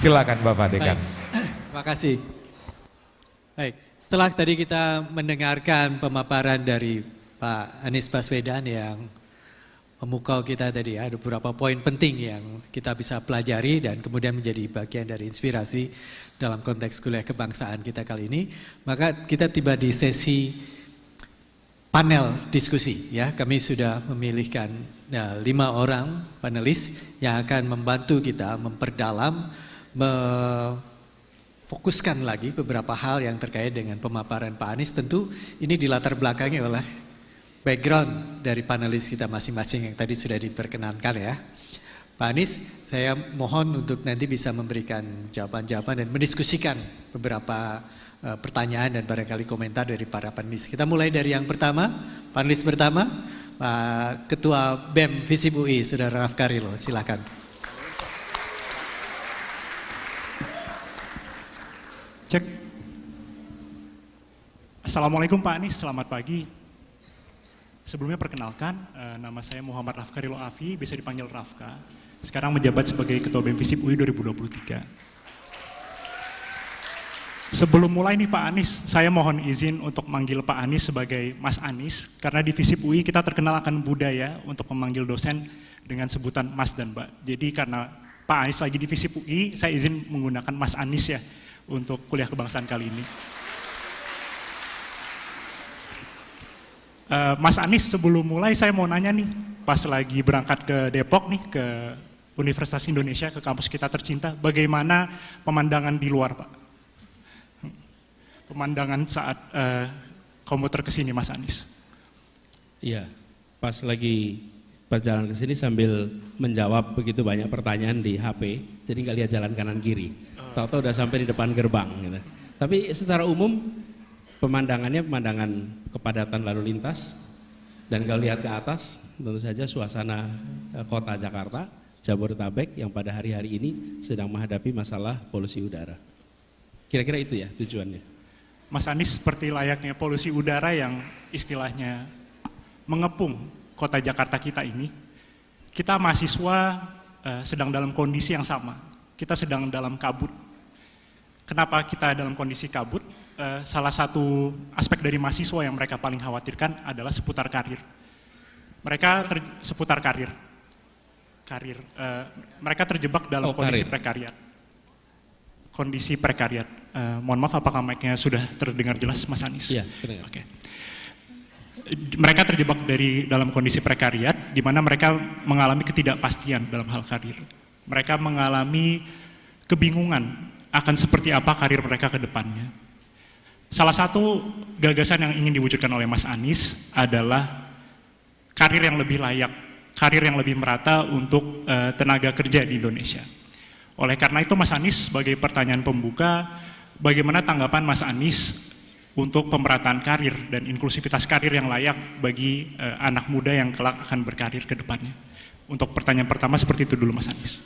Silakan Bapak Dekan. Terima kasih. Baik, setelah tadi kita mendengarkan pemaparan dari Pak Anies Baswedan yang memukau kita tadi ya, ada beberapa poin penting yang kita bisa pelajari dan kemudian menjadi bagian dari inspirasi dalam konteks kuliah kebangsaan kita kali ini. Maka kita tiba di sesi panel diskusi ya. Kami sudah memilihkan ya, lima orang panelis yang akan membantu kita memperdalam fokuskan lagi beberapa hal yang terkait dengan pemaparan Pak Anies. Tentu ini di latar belakangnya oleh background dari panelis kita masing-masing yang tadi sudah diperkenankan ya. Pak Anies, saya mohon untuk nanti bisa memberikan jawaban-jawaban dan mendiskusikan beberapa eh, pertanyaan dan barangkali komentar dari para panelis. Kita mulai dari yang pertama, panelis pertama, Pak Ketua BEM Visip UI, Saudara Rafkarilo, silakan. Cek. Assalamualaikum Pak Anies, selamat pagi. Sebelumnya perkenalkan, eh, nama saya Muhammad Rafka Rilo Afi, bisa dipanggil Rafka. Sekarang menjabat sebagai Ketua BEM FISIP UI 2023. Sebelum mulai nih Pak Anies, saya mohon izin untuk manggil Pak Anies sebagai Mas Anies, karena di FISIP UI kita terkenal akan budaya untuk memanggil dosen dengan sebutan Mas dan Mbak. Jadi karena Pak Anies lagi di FISIP UI, saya izin menggunakan Mas Anies ya, untuk kuliah kebangsaan kali ini. Uh, Mas Anies sebelum mulai saya mau nanya nih, pas lagi berangkat ke Depok nih ke Universitas Indonesia ke kampus kita tercinta, bagaimana pemandangan di luar Pak? Pemandangan saat uh, komuter ke sini Mas Anies. Iya, pas lagi perjalanan ke sini sambil menjawab begitu banyak pertanyaan di HP, jadi nggak lihat jalan kanan kiri tahu-tahu udah sampai di depan gerbang gitu. Tapi secara umum pemandangannya pemandangan kepadatan lalu lintas dan kalau lihat ke atas tentu saja suasana eh, kota Jakarta, Jabodetabek yang pada hari-hari ini sedang menghadapi masalah polusi udara. Kira-kira itu ya tujuannya. Mas Anies seperti layaknya polusi udara yang istilahnya mengepung kota Jakarta kita ini, kita mahasiswa eh, sedang dalam kondisi yang sama, kita sedang dalam kabut. Kenapa kita dalam kondisi kabut? Eh, salah satu aspek dari mahasiswa yang mereka paling khawatirkan adalah seputar karir. Mereka ter, seputar karir, karir. Eh, mereka terjebak dalam oh, kondisi karir. prekariat. Kondisi prekariat. Eh, mohon maaf, apakah mic-nya sudah terdengar jelas, Mas Anies? Iya, Oke. mereka terjebak dari dalam kondisi prekariat, di mana mereka mengalami ketidakpastian dalam hal karir. Mereka mengalami kebingungan akan seperti apa karir mereka ke depannya. Salah satu gagasan yang ingin diwujudkan oleh Mas Anies adalah karir yang lebih layak, karir yang lebih merata untuk eh, tenaga kerja di Indonesia. Oleh karena itu Mas Anies sebagai pertanyaan pembuka, bagaimana tanggapan Mas Anies untuk pemerataan karir dan inklusivitas karir yang layak bagi eh, anak muda yang kelak akan berkarir ke depannya? Untuk pertanyaan pertama seperti itu dulu Mas Anies.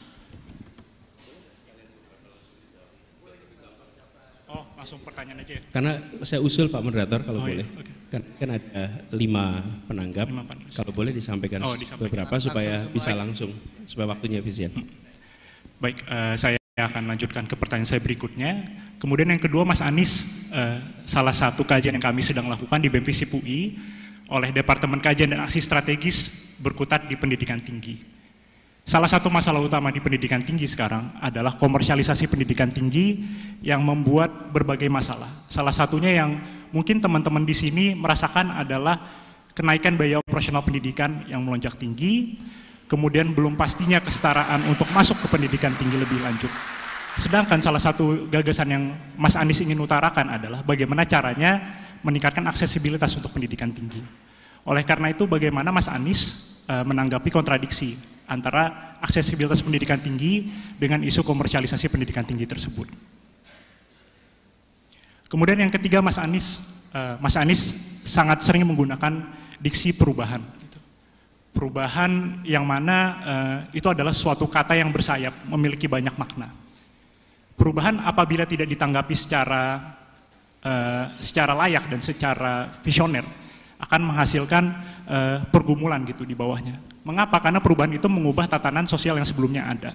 Oh, langsung pertanyaan aja ya. Karena saya usul Pak Moderator kalau oh, iya, boleh. Iya, okay. kan, kan ada lima penanggap, lima kalau boleh disampaikan, oh, disampaikan. beberapa langsung supaya bisa langsung, supaya waktunya efisien. Hmm. Baik, uh, saya akan lanjutkan ke pertanyaan saya berikutnya. Kemudian yang kedua Mas Anies, uh, salah satu kajian yang kami sedang lakukan di BEM PUI. UI oleh Departemen Kajian dan Aksi Strategis berkutat di pendidikan tinggi. Salah satu masalah utama di pendidikan tinggi sekarang adalah komersialisasi pendidikan tinggi yang membuat berbagai masalah. Salah satunya yang mungkin teman-teman di sini merasakan adalah kenaikan biaya operasional pendidikan yang melonjak tinggi, kemudian belum pastinya kesetaraan untuk masuk ke pendidikan tinggi lebih lanjut. Sedangkan salah satu gagasan yang Mas Anies ingin utarakan adalah bagaimana caranya meningkatkan aksesibilitas untuk pendidikan tinggi. Oleh karena itu bagaimana Mas Anies eh, menanggapi kontradiksi antara aksesibilitas pendidikan tinggi dengan isu komersialisasi pendidikan tinggi tersebut. Kemudian yang ketiga Mas Anies, eh, Mas Anies sangat sering menggunakan diksi perubahan. Perubahan yang mana eh, itu adalah suatu kata yang bersayap, memiliki banyak makna. Perubahan apabila tidak ditanggapi secara secara layak dan secara visioner, akan menghasilkan uh, pergumulan gitu di bawahnya. Mengapa? Karena perubahan itu mengubah tatanan sosial yang sebelumnya ada.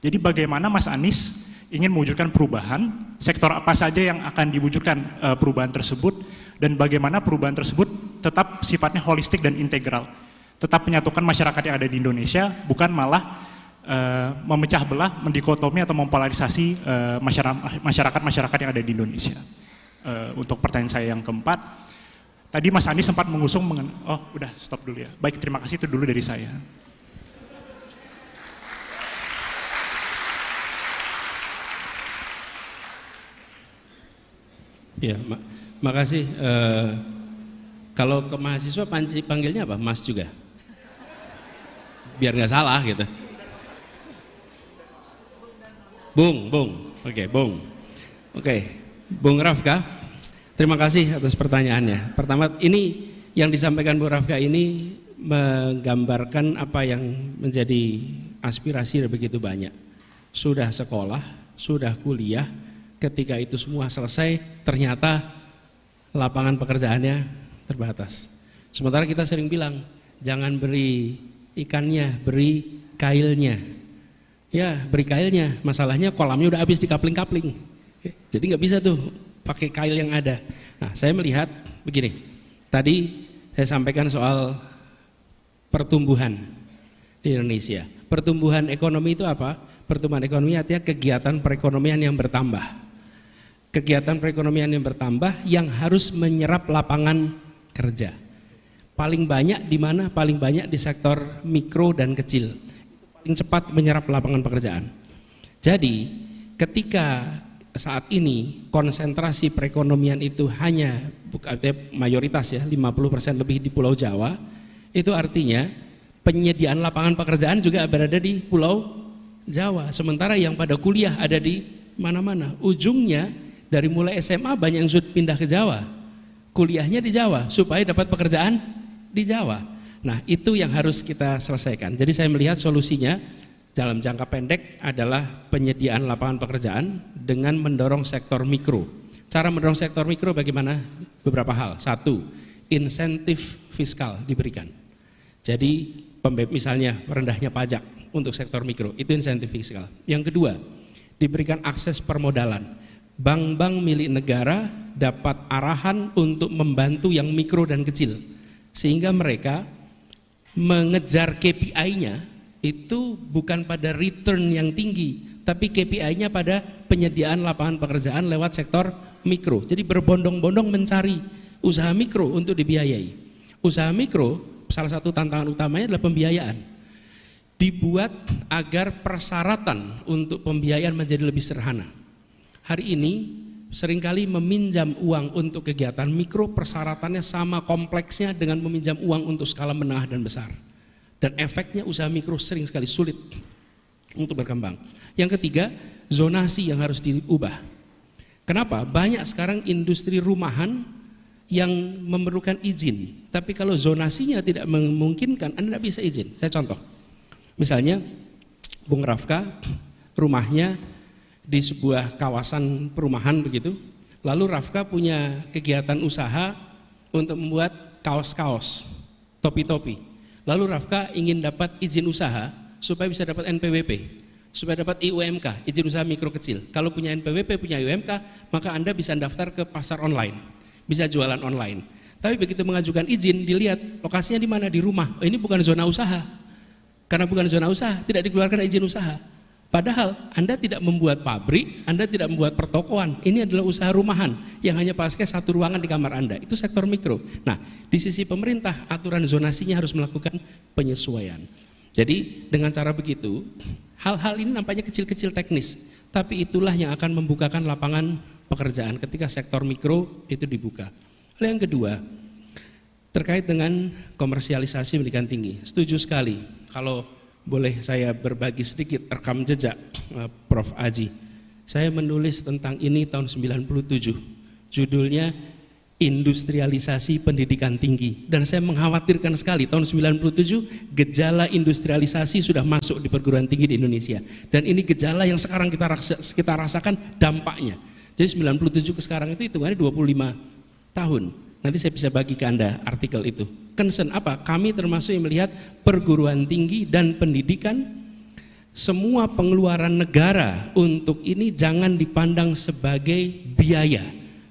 Jadi bagaimana Mas Anies ingin mewujudkan perubahan, sektor apa saja yang akan diwujudkan uh, perubahan tersebut, dan bagaimana perubahan tersebut tetap sifatnya holistik dan integral. Tetap menyatukan masyarakat yang ada di Indonesia, bukan malah Uh, memecah belah, mendikotomi atau mempolarisasi uh, masyarakat-masyarakat yang ada di Indonesia. Uh, untuk pertanyaan saya yang keempat, Tadi Mas Andi sempat mengusung mengen oh udah stop dulu ya. Baik terima kasih itu dulu dari saya. Ya, ma- makasih. Uh, kalau ke mahasiswa panci, panggilnya apa? Mas juga. Biar nggak salah gitu. Bung, Bung. Oke, okay, Bung. Oke, okay. Bung Rafka. Terima kasih atas pertanyaannya. Pertama, ini yang disampaikan Bu Rafka ini menggambarkan apa yang menjadi aspirasi begitu banyak. Sudah sekolah, sudah kuliah, ketika itu semua selesai, ternyata lapangan pekerjaannya terbatas. Sementara kita sering bilang, jangan beri ikannya, beri kailnya. Ya, beri kailnya. Masalahnya kolamnya udah habis di kapling kapling Jadi nggak bisa tuh pakai kail yang ada. Nah, saya melihat begini. Tadi saya sampaikan soal pertumbuhan di Indonesia. Pertumbuhan ekonomi itu apa? Pertumbuhan ekonomi artinya kegiatan perekonomian yang bertambah. Kegiatan perekonomian yang bertambah yang harus menyerap lapangan kerja. Paling banyak di mana? Paling banyak di sektor mikro dan kecil. Paling cepat menyerap lapangan pekerjaan. Jadi, ketika saat ini konsentrasi perekonomian itu hanya mayoritas ya 50% lebih di Pulau Jawa itu artinya penyediaan lapangan pekerjaan juga berada di Pulau Jawa sementara yang pada kuliah ada di mana-mana ujungnya dari mulai SMA banyak yang sudah pindah ke Jawa kuliahnya di Jawa supaya dapat pekerjaan di Jawa nah itu yang harus kita selesaikan jadi saya melihat solusinya dalam jangka pendek adalah penyediaan lapangan pekerjaan dengan mendorong sektor mikro. Cara mendorong sektor mikro bagaimana? Beberapa hal. Satu, insentif fiskal diberikan. Jadi misalnya rendahnya pajak untuk sektor mikro, itu insentif fiskal. Yang kedua, diberikan akses permodalan. Bank-bank milik negara dapat arahan untuk membantu yang mikro dan kecil. Sehingga mereka mengejar KPI-nya itu bukan pada return yang tinggi, tapi KPI-nya pada penyediaan lapangan pekerjaan lewat sektor mikro. Jadi berbondong-bondong mencari usaha mikro untuk dibiayai. Usaha mikro salah satu tantangan utamanya adalah pembiayaan. Dibuat agar persyaratan untuk pembiayaan menjadi lebih sederhana. Hari ini seringkali meminjam uang untuk kegiatan mikro persyaratannya sama kompleksnya dengan meminjam uang untuk skala menengah dan besar. Dan efeknya usaha mikro sering sekali sulit untuk berkembang. Yang ketiga, zonasi yang harus diubah. Kenapa? Banyak sekarang industri rumahan yang memerlukan izin. Tapi kalau zonasinya tidak memungkinkan, Anda tidak bisa izin. Saya contoh. Misalnya, Bung Rafka rumahnya di sebuah kawasan perumahan begitu. Lalu Rafka punya kegiatan usaha untuk membuat kaos-kaos, topi-topi. Lalu Rafka ingin dapat izin usaha supaya bisa dapat NPWP, supaya dapat IUMK, izin usaha mikro kecil. Kalau punya NPWP, punya IUMK, maka Anda bisa daftar ke pasar online, bisa jualan online. Tapi begitu mengajukan izin, dilihat lokasinya di mana, di rumah. Oh, ini bukan zona usaha. Karena bukan zona usaha, tidak dikeluarkan izin usaha. Padahal Anda tidak membuat pabrik, Anda tidak membuat pertokoan. Ini adalah usaha rumahan yang hanya pakai satu ruangan di kamar Anda. Itu sektor mikro. Nah, di sisi pemerintah aturan zonasinya harus melakukan penyesuaian. Jadi dengan cara begitu, hal-hal ini nampaknya kecil-kecil teknis, tapi itulah yang akan membukakan lapangan pekerjaan ketika sektor mikro itu dibuka. Lalu yang kedua, terkait dengan komersialisasi pendidikan tinggi. Setuju sekali kalau boleh saya berbagi sedikit rekam jejak eh, Prof. Aji. Saya menulis tentang ini tahun 97. Judulnya industrialisasi pendidikan tinggi dan saya mengkhawatirkan sekali tahun 97 gejala industrialisasi sudah masuk di perguruan tinggi di Indonesia dan ini gejala yang sekarang kita rasa, kita rasakan dampaknya jadi 97 ke sekarang itu hitungannya 25 tahun Nanti saya bisa bagi ke Anda artikel itu. Concern apa? Kami termasuk yang melihat perguruan tinggi dan pendidikan semua pengeluaran negara untuk ini jangan dipandang sebagai biaya,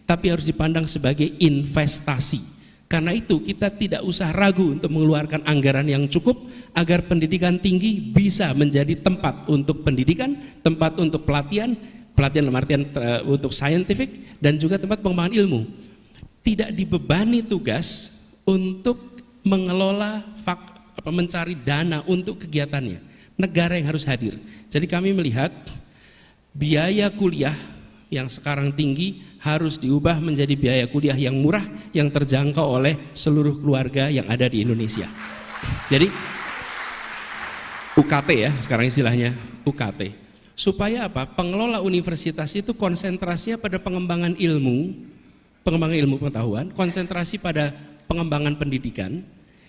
tapi harus dipandang sebagai investasi. Karena itu kita tidak usah ragu untuk mengeluarkan anggaran yang cukup agar pendidikan tinggi bisa menjadi tempat untuk pendidikan, tempat untuk pelatihan, pelatihan dalam artian eh, untuk scientific dan juga tempat pengembangan ilmu tidak dibebani tugas untuk mengelola fak, apa, mencari dana untuk kegiatannya. Negara yang harus hadir. Jadi kami melihat biaya kuliah yang sekarang tinggi harus diubah menjadi biaya kuliah yang murah yang terjangkau oleh seluruh keluarga yang ada di Indonesia. Jadi UKT ya sekarang istilahnya UKT. Supaya apa? Pengelola universitas itu konsentrasinya pada pengembangan ilmu pengembangan ilmu pengetahuan, konsentrasi pada pengembangan pendidikan,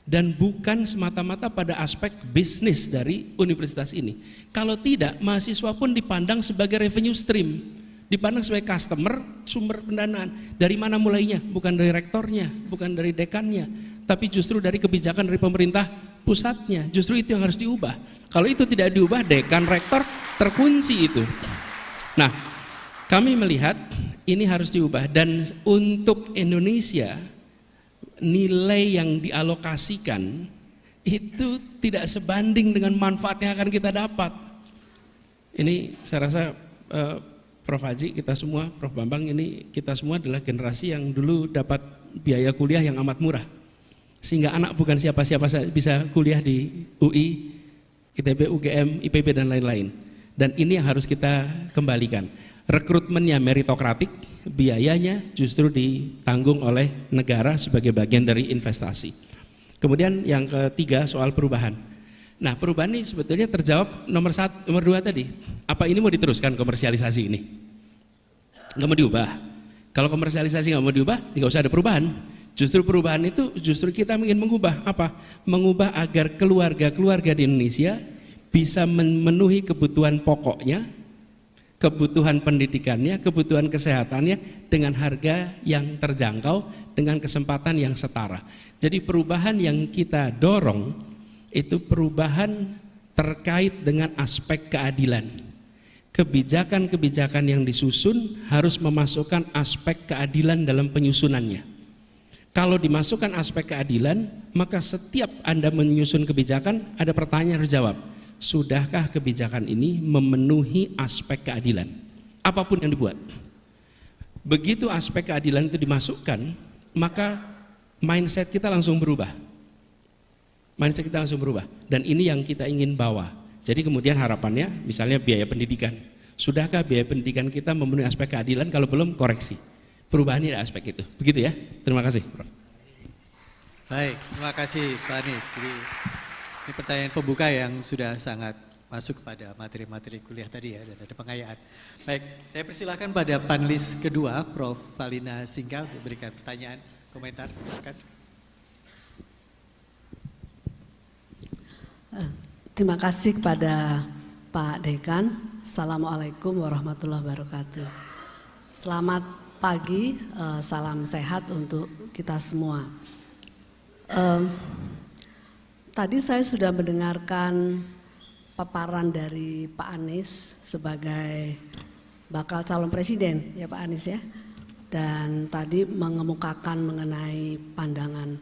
dan bukan semata-mata pada aspek bisnis dari universitas ini. Kalau tidak, mahasiswa pun dipandang sebagai revenue stream, dipandang sebagai customer, sumber pendanaan. Dari mana mulainya? Bukan dari rektornya, bukan dari dekannya, tapi justru dari kebijakan dari pemerintah pusatnya. Justru itu yang harus diubah. Kalau itu tidak diubah, dekan rektor terkunci itu. Nah, kami melihat ini harus diubah dan untuk Indonesia nilai yang dialokasikan itu tidak sebanding dengan manfaat yang akan kita dapat. Ini saya rasa eh, Prof Haji kita semua, Prof Bambang ini kita semua adalah generasi yang dulu dapat biaya kuliah yang amat murah. Sehingga anak bukan siapa-siapa bisa kuliah di UI, ITB, UGM, IPB dan lain-lain. Dan ini yang harus kita kembalikan rekrutmennya meritokratik, biayanya justru ditanggung oleh negara sebagai bagian dari investasi. Kemudian yang ketiga soal perubahan. Nah perubahan ini sebetulnya terjawab nomor satu, nomor dua tadi. Apa ini mau diteruskan komersialisasi ini? Gak mau diubah. Kalau komersialisasi gak mau diubah, tidak usah ada perubahan. Justru perubahan itu justru kita ingin mengubah apa? Mengubah agar keluarga-keluarga di Indonesia bisa memenuhi kebutuhan pokoknya kebutuhan pendidikannya, kebutuhan kesehatannya dengan harga yang terjangkau, dengan kesempatan yang setara. Jadi perubahan yang kita dorong itu perubahan terkait dengan aspek keadilan kebijakan-kebijakan yang disusun harus memasukkan aspek keadilan dalam penyusunannya. Kalau dimasukkan aspek keadilan, maka setiap Anda menyusun kebijakan, ada pertanyaan harus jawab sudahkah kebijakan ini memenuhi aspek keadilan? Apapun yang dibuat. Begitu aspek keadilan itu dimasukkan, maka mindset kita langsung berubah. Mindset kita langsung berubah. Dan ini yang kita ingin bawa. Jadi kemudian harapannya misalnya biaya pendidikan. Sudahkah biaya pendidikan kita memenuhi aspek keadilan kalau belum koreksi? Perubahan ini aspek itu. Begitu ya. Terima kasih. Baik, terima kasih Pak Anies. Ini pertanyaan pembuka yang sudah sangat masuk kepada materi-materi kuliah tadi ya dan ada pengayaan. Baik, saya persilahkan pada panelis kedua Prof. Valina Singgal untuk berikan pertanyaan, komentar silakan. Eh, terima kasih kepada Pak Dekan. Assalamualaikum warahmatullahi wabarakatuh. Selamat pagi, eh, salam sehat untuk kita semua. Eh, Tadi saya sudah mendengarkan paparan dari Pak Anies sebagai bakal calon presiden, ya Pak Anies ya. Dan tadi mengemukakan mengenai pandangan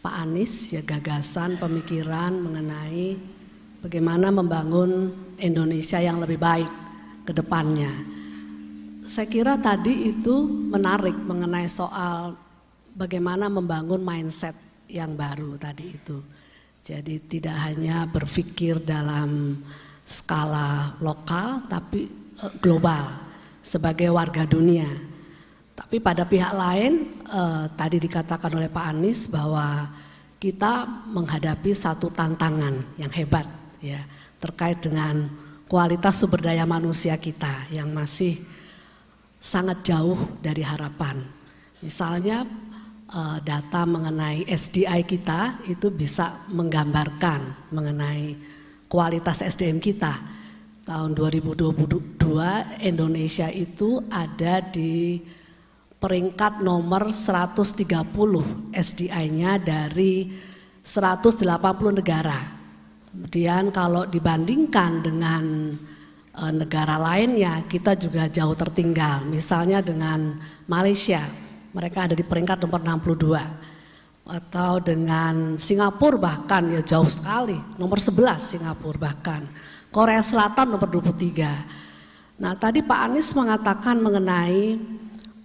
Pak Anies, ya gagasan, pemikiran mengenai bagaimana membangun Indonesia yang lebih baik ke depannya. Saya kira tadi itu menarik mengenai soal bagaimana membangun mindset yang baru tadi itu. Jadi tidak hanya berpikir dalam skala lokal tapi eh, global sebagai warga dunia. Tapi pada pihak lain eh, tadi dikatakan oleh Pak Anies bahwa kita menghadapi satu tantangan yang hebat ya terkait dengan kualitas sumber daya manusia kita yang masih sangat jauh dari harapan. Misalnya uh, data mengenai SDI kita itu bisa menggambarkan mengenai kualitas SDM kita. Tahun 2022 Indonesia itu ada di peringkat nomor 130 SDI-nya dari 180 negara. Kemudian kalau dibandingkan dengan eh, negara lainnya kita juga jauh tertinggal. Misalnya dengan Malaysia mereka ada di peringkat nomor 62 atau dengan Singapura bahkan ya jauh sekali nomor 11 Singapura bahkan Korea Selatan nomor 23 nah tadi Pak Anies mengatakan mengenai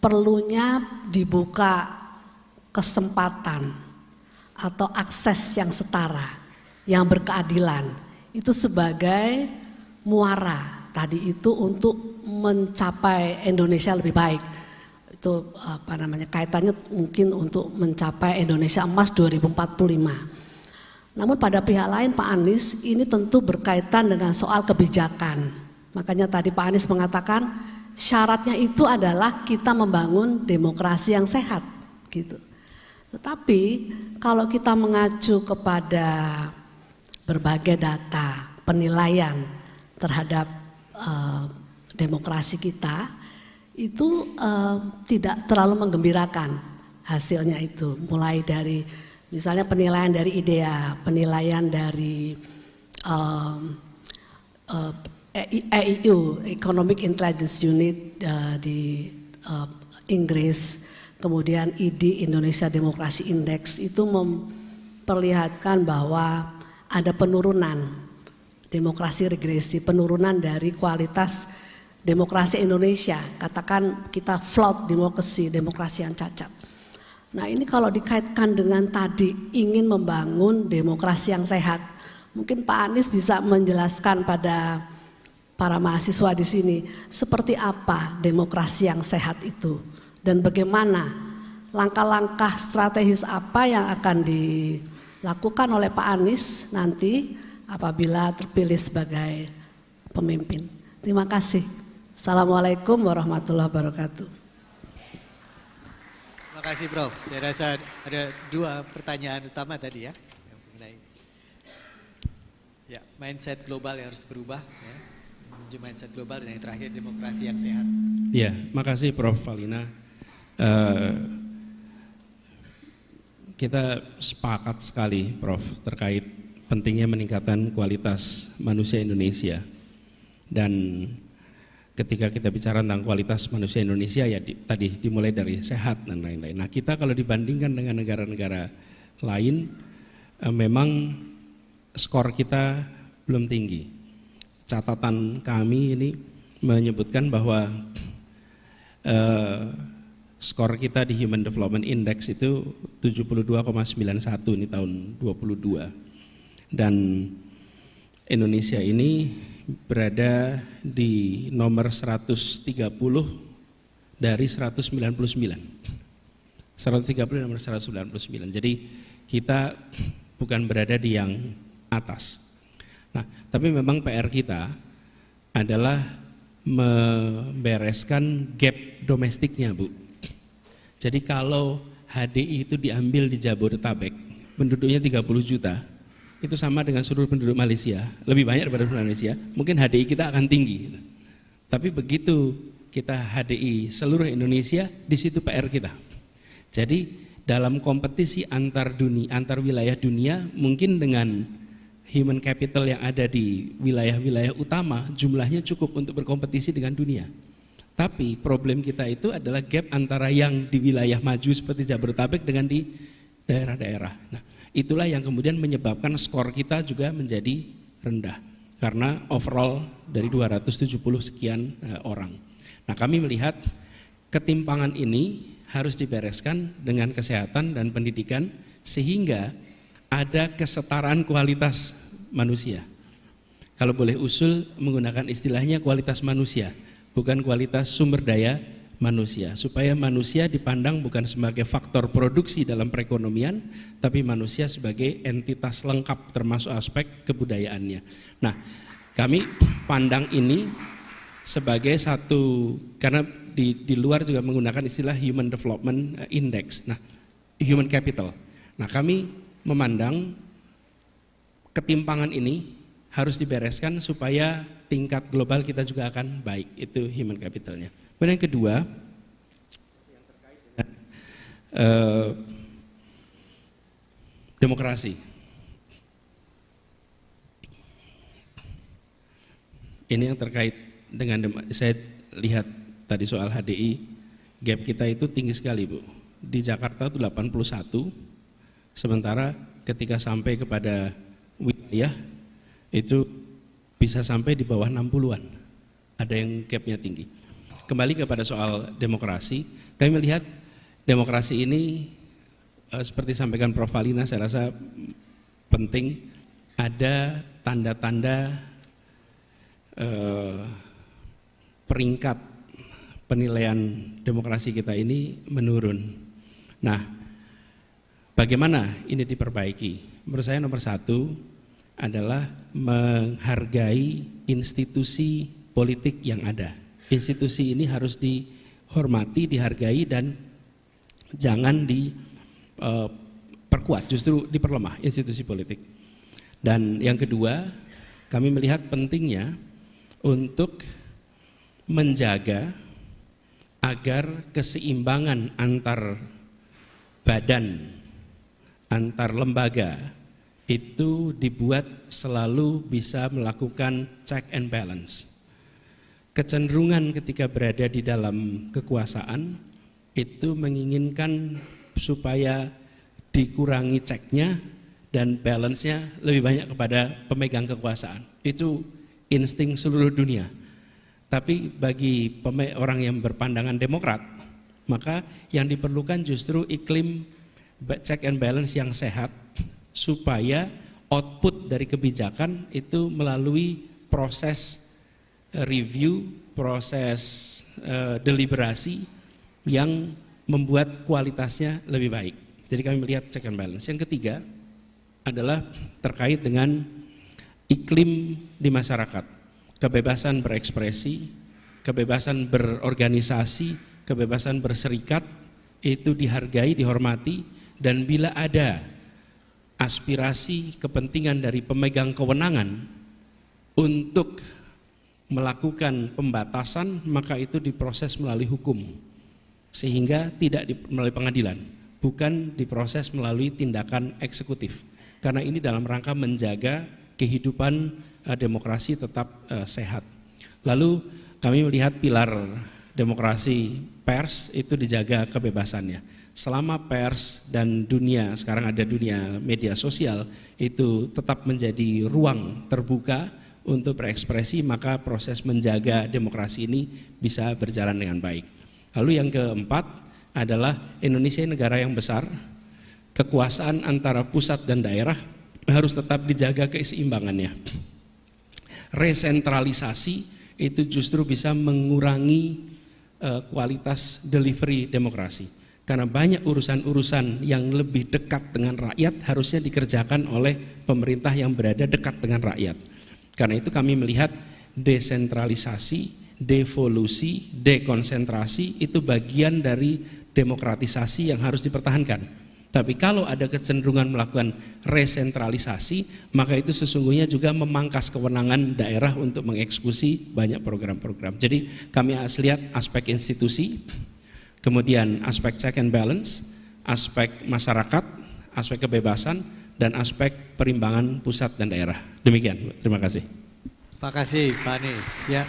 perlunya dibuka kesempatan atau akses yang setara yang berkeadilan itu sebagai muara tadi itu untuk mencapai Indonesia lebih baik itu apa namanya kaitannya mungkin untuk mencapai Indonesia emas 2045. Namun pada pihak lain Pak Anies ini tentu berkaitan dengan soal kebijakan. Makanya tadi Pak Anies mengatakan syaratnya itu adalah kita membangun demokrasi yang sehat gitu. Tetapi kalau kita mengacu kepada berbagai data penilaian terhadap uh, demokrasi kita, itu uh, tidak terlalu menggembirakan hasilnya itu. Mulai dari misalnya penilaian dari IDEA, penilaian dari um, uh, eh, EIU, Economic Intelligence Unit uh, di uh, Inggris, kemudian ID Indonesia Demokrasi Index itu memperlihatkan bahwa ada penurunan demokrasi regresi, penurunan dari kualitas demokrasi Indonesia, katakan kita flawed demokrasi, demokrasi yang cacat. Nah ini kalau dikaitkan dengan tadi ingin membangun demokrasi yang sehat, mungkin Pak Anies bisa menjelaskan pada para mahasiswa di sini seperti apa demokrasi yang sehat itu dan bagaimana langkah-langkah strategis apa yang akan dilakukan oleh Pak Anies nanti apabila terpilih sebagai pemimpin. Terima kasih. Assalamualaikum warahmatullahi wabarakatuh. Terima kasih Prof. Saya rasa ada dua pertanyaan utama tadi ya. Yang mengenai ya, mindset global yang harus berubah. Ya. Menuju mindset global dan yang terakhir demokrasi yang sehat. Ya, makasih Prof. Valina. Uh, kita sepakat sekali, Prof, terkait pentingnya meningkatkan kualitas manusia Indonesia. Dan ketika kita bicara tentang kualitas manusia Indonesia ya di, tadi dimulai dari sehat dan lain-lain. Nah kita kalau dibandingkan dengan negara-negara lain eh, memang skor kita belum tinggi. Catatan kami ini menyebutkan bahwa eh, skor kita di Human Development Index itu 72,91 ini tahun 22 dan Indonesia ini berada di nomor 130 dari 199. 130 nomor 199. Jadi kita bukan berada di yang atas. Nah, tapi memang PR kita adalah membereskan gap domestiknya, Bu. Jadi kalau HDI itu diambil di Jabodetabek, penduduknya 30 juta, itu sama dengan seluruh penduduk Malaysia, lebih banyak daripada penduduk Malaysia, mungkin HDI kita akan tinggi. Gitu. Tapi begitu kita HDI seluruh Indonesia, di situ PR kita. Jadi dalam kompetisi antar dunia, antar wilayah dunia, mungkin dengan human capital yang ada di wilayah-wilayah utama, jumlahnya cukup untuk berkompetisi dengan dunia. Tapi problem kita itu adalah gap antara yang di wilayah maju seperti Jabodetabek dengan di daerah-daerah. Nah, Itulah yang kemudian menyebabkan skor kita juga menjadi rendah karena overall dari 270 sekian eh, orang. Nah, kami melihat ketimpangan ini harus dibereskan dengan kesehatan dan pendidikan sehingga ada kesetaraan kualitas manusia. Kalau boleh usul menggunakan istilahnya kualitas manusia, bukan kualitas sumber daya manusia supaya manusia dipandang bukan sebagai faktor produksi dalam perekonomian tapi manusia sebagai entitas lengkap termasuk aspek kebudayaannya. Nah, kami pandang ini sebagai satu karena di di luar juga menggunakan istilah human development index. Nah, human capital. Nah, kami memandang ketimpangan ini harus dibereskan supaya tingkat global kita juga akan baik. Itu human capitalnya. Kemudian yang kedua, yang eh, demokrasi. Ini yang terkait dengan saya lihat tadi soal HDI gap kita itu tinggi sekali bu. Di Jakarta itu 81, sementara ketika sampai kepada wilayah itu bisa sampai di bawah 60-an. Ada yang gapnya tinggi kembali kepada soal demokrasi, kami melihat demokrasi ini eh, seperti sampaikan Prof. Valina, saya rasa penting ada tanda-tanda eh, peringkat penilaian demokrasi kita ini menurun. Nah, bagaimana ini diperbaiki? Menurut saya nomor satu adalah menghargai institusi politik yang ada institusi ini harus dihormati, dihargai dan jangan diperkuat, eh, justru diperlemah institusi politik. Dan yang kedua, kami melihat pentingnya untuk menjaga agar keseimbangan antar badan, antar lembaga itu dibuat selalu bisa melakukan check and balance kecenderungan ketika berada di dalam kekuasaan itu menginginkan supaya dikurangi ceknya dan balance-nya lebih banyak kepada pemegang kekuasaan. Itu insting seluruh dunia. Tapi bagi orang yang berpandangan demokrat, maka yang diperlukan justru iklim check and balance yang sehat supaya output dari kebijakan itu melalui proses review, proses uh, deliberasi yang membuat kualitasnya lebih baik. Jadi kami melihat check and balance. Yang ketiga adalah terkait dengan iklim di masyarakat, kebebasan berekspresi, kebebasan berorganisasi, kebebasan berserikat itu dihargai, dihormati dan bila ada aspirasi kepentingan dari pemegang kewenangan untuk melakukan pembatasan maka itu diproses melalui hukum sehingga tidak di, melalui pengadilan bukan diproses melalui tindakan eksekutif karena ini dalam rangka menjaga kehidupan uh, demokrasi tetap uh, sehat lalu kami melihat pilar demokrasi pers itu dijaga kebebasannya selama pers dan dunia sekarang ada dunia media sosial itu tetap menjadi ruang terbuka untuk berekspresi maka proses menjaga demokrasi ini bisa berjalan dengan baik. Lalu yang keempat adalah Indonesia negara yang besar, kekuasaan antara pusat dan daerah harus tetap dijaga keseimbangannya. Resentralisasi itu justru bisa mengurangi eh, kualitas delivery demokrasi. Karena banyak urusan-urusan yang lebih dekat dengan rakyat harusnya dikerjakan oleh pemerintah yang berada dekat dengan rakyat karena itu kami melihat desentralisasi, devolusi, dekonsentrasi itu bagian dari demokratisasi yang harus dipertahankan. Tapi kalau ada kecenderungan melakukan resentralisasi, maka itu sesungguhnya juga memangkas kewenangan daerah untuk mengeksekusi banyak program-program. Jadi kami harus lihat aspek institusi, kemudian aspek check and balance, aspek masyarakat, aspek kebebasan, dan aspek perimbangan pusat dan daerah. Demikian, terima kasih. Terima kasih Pak Anies. Ya.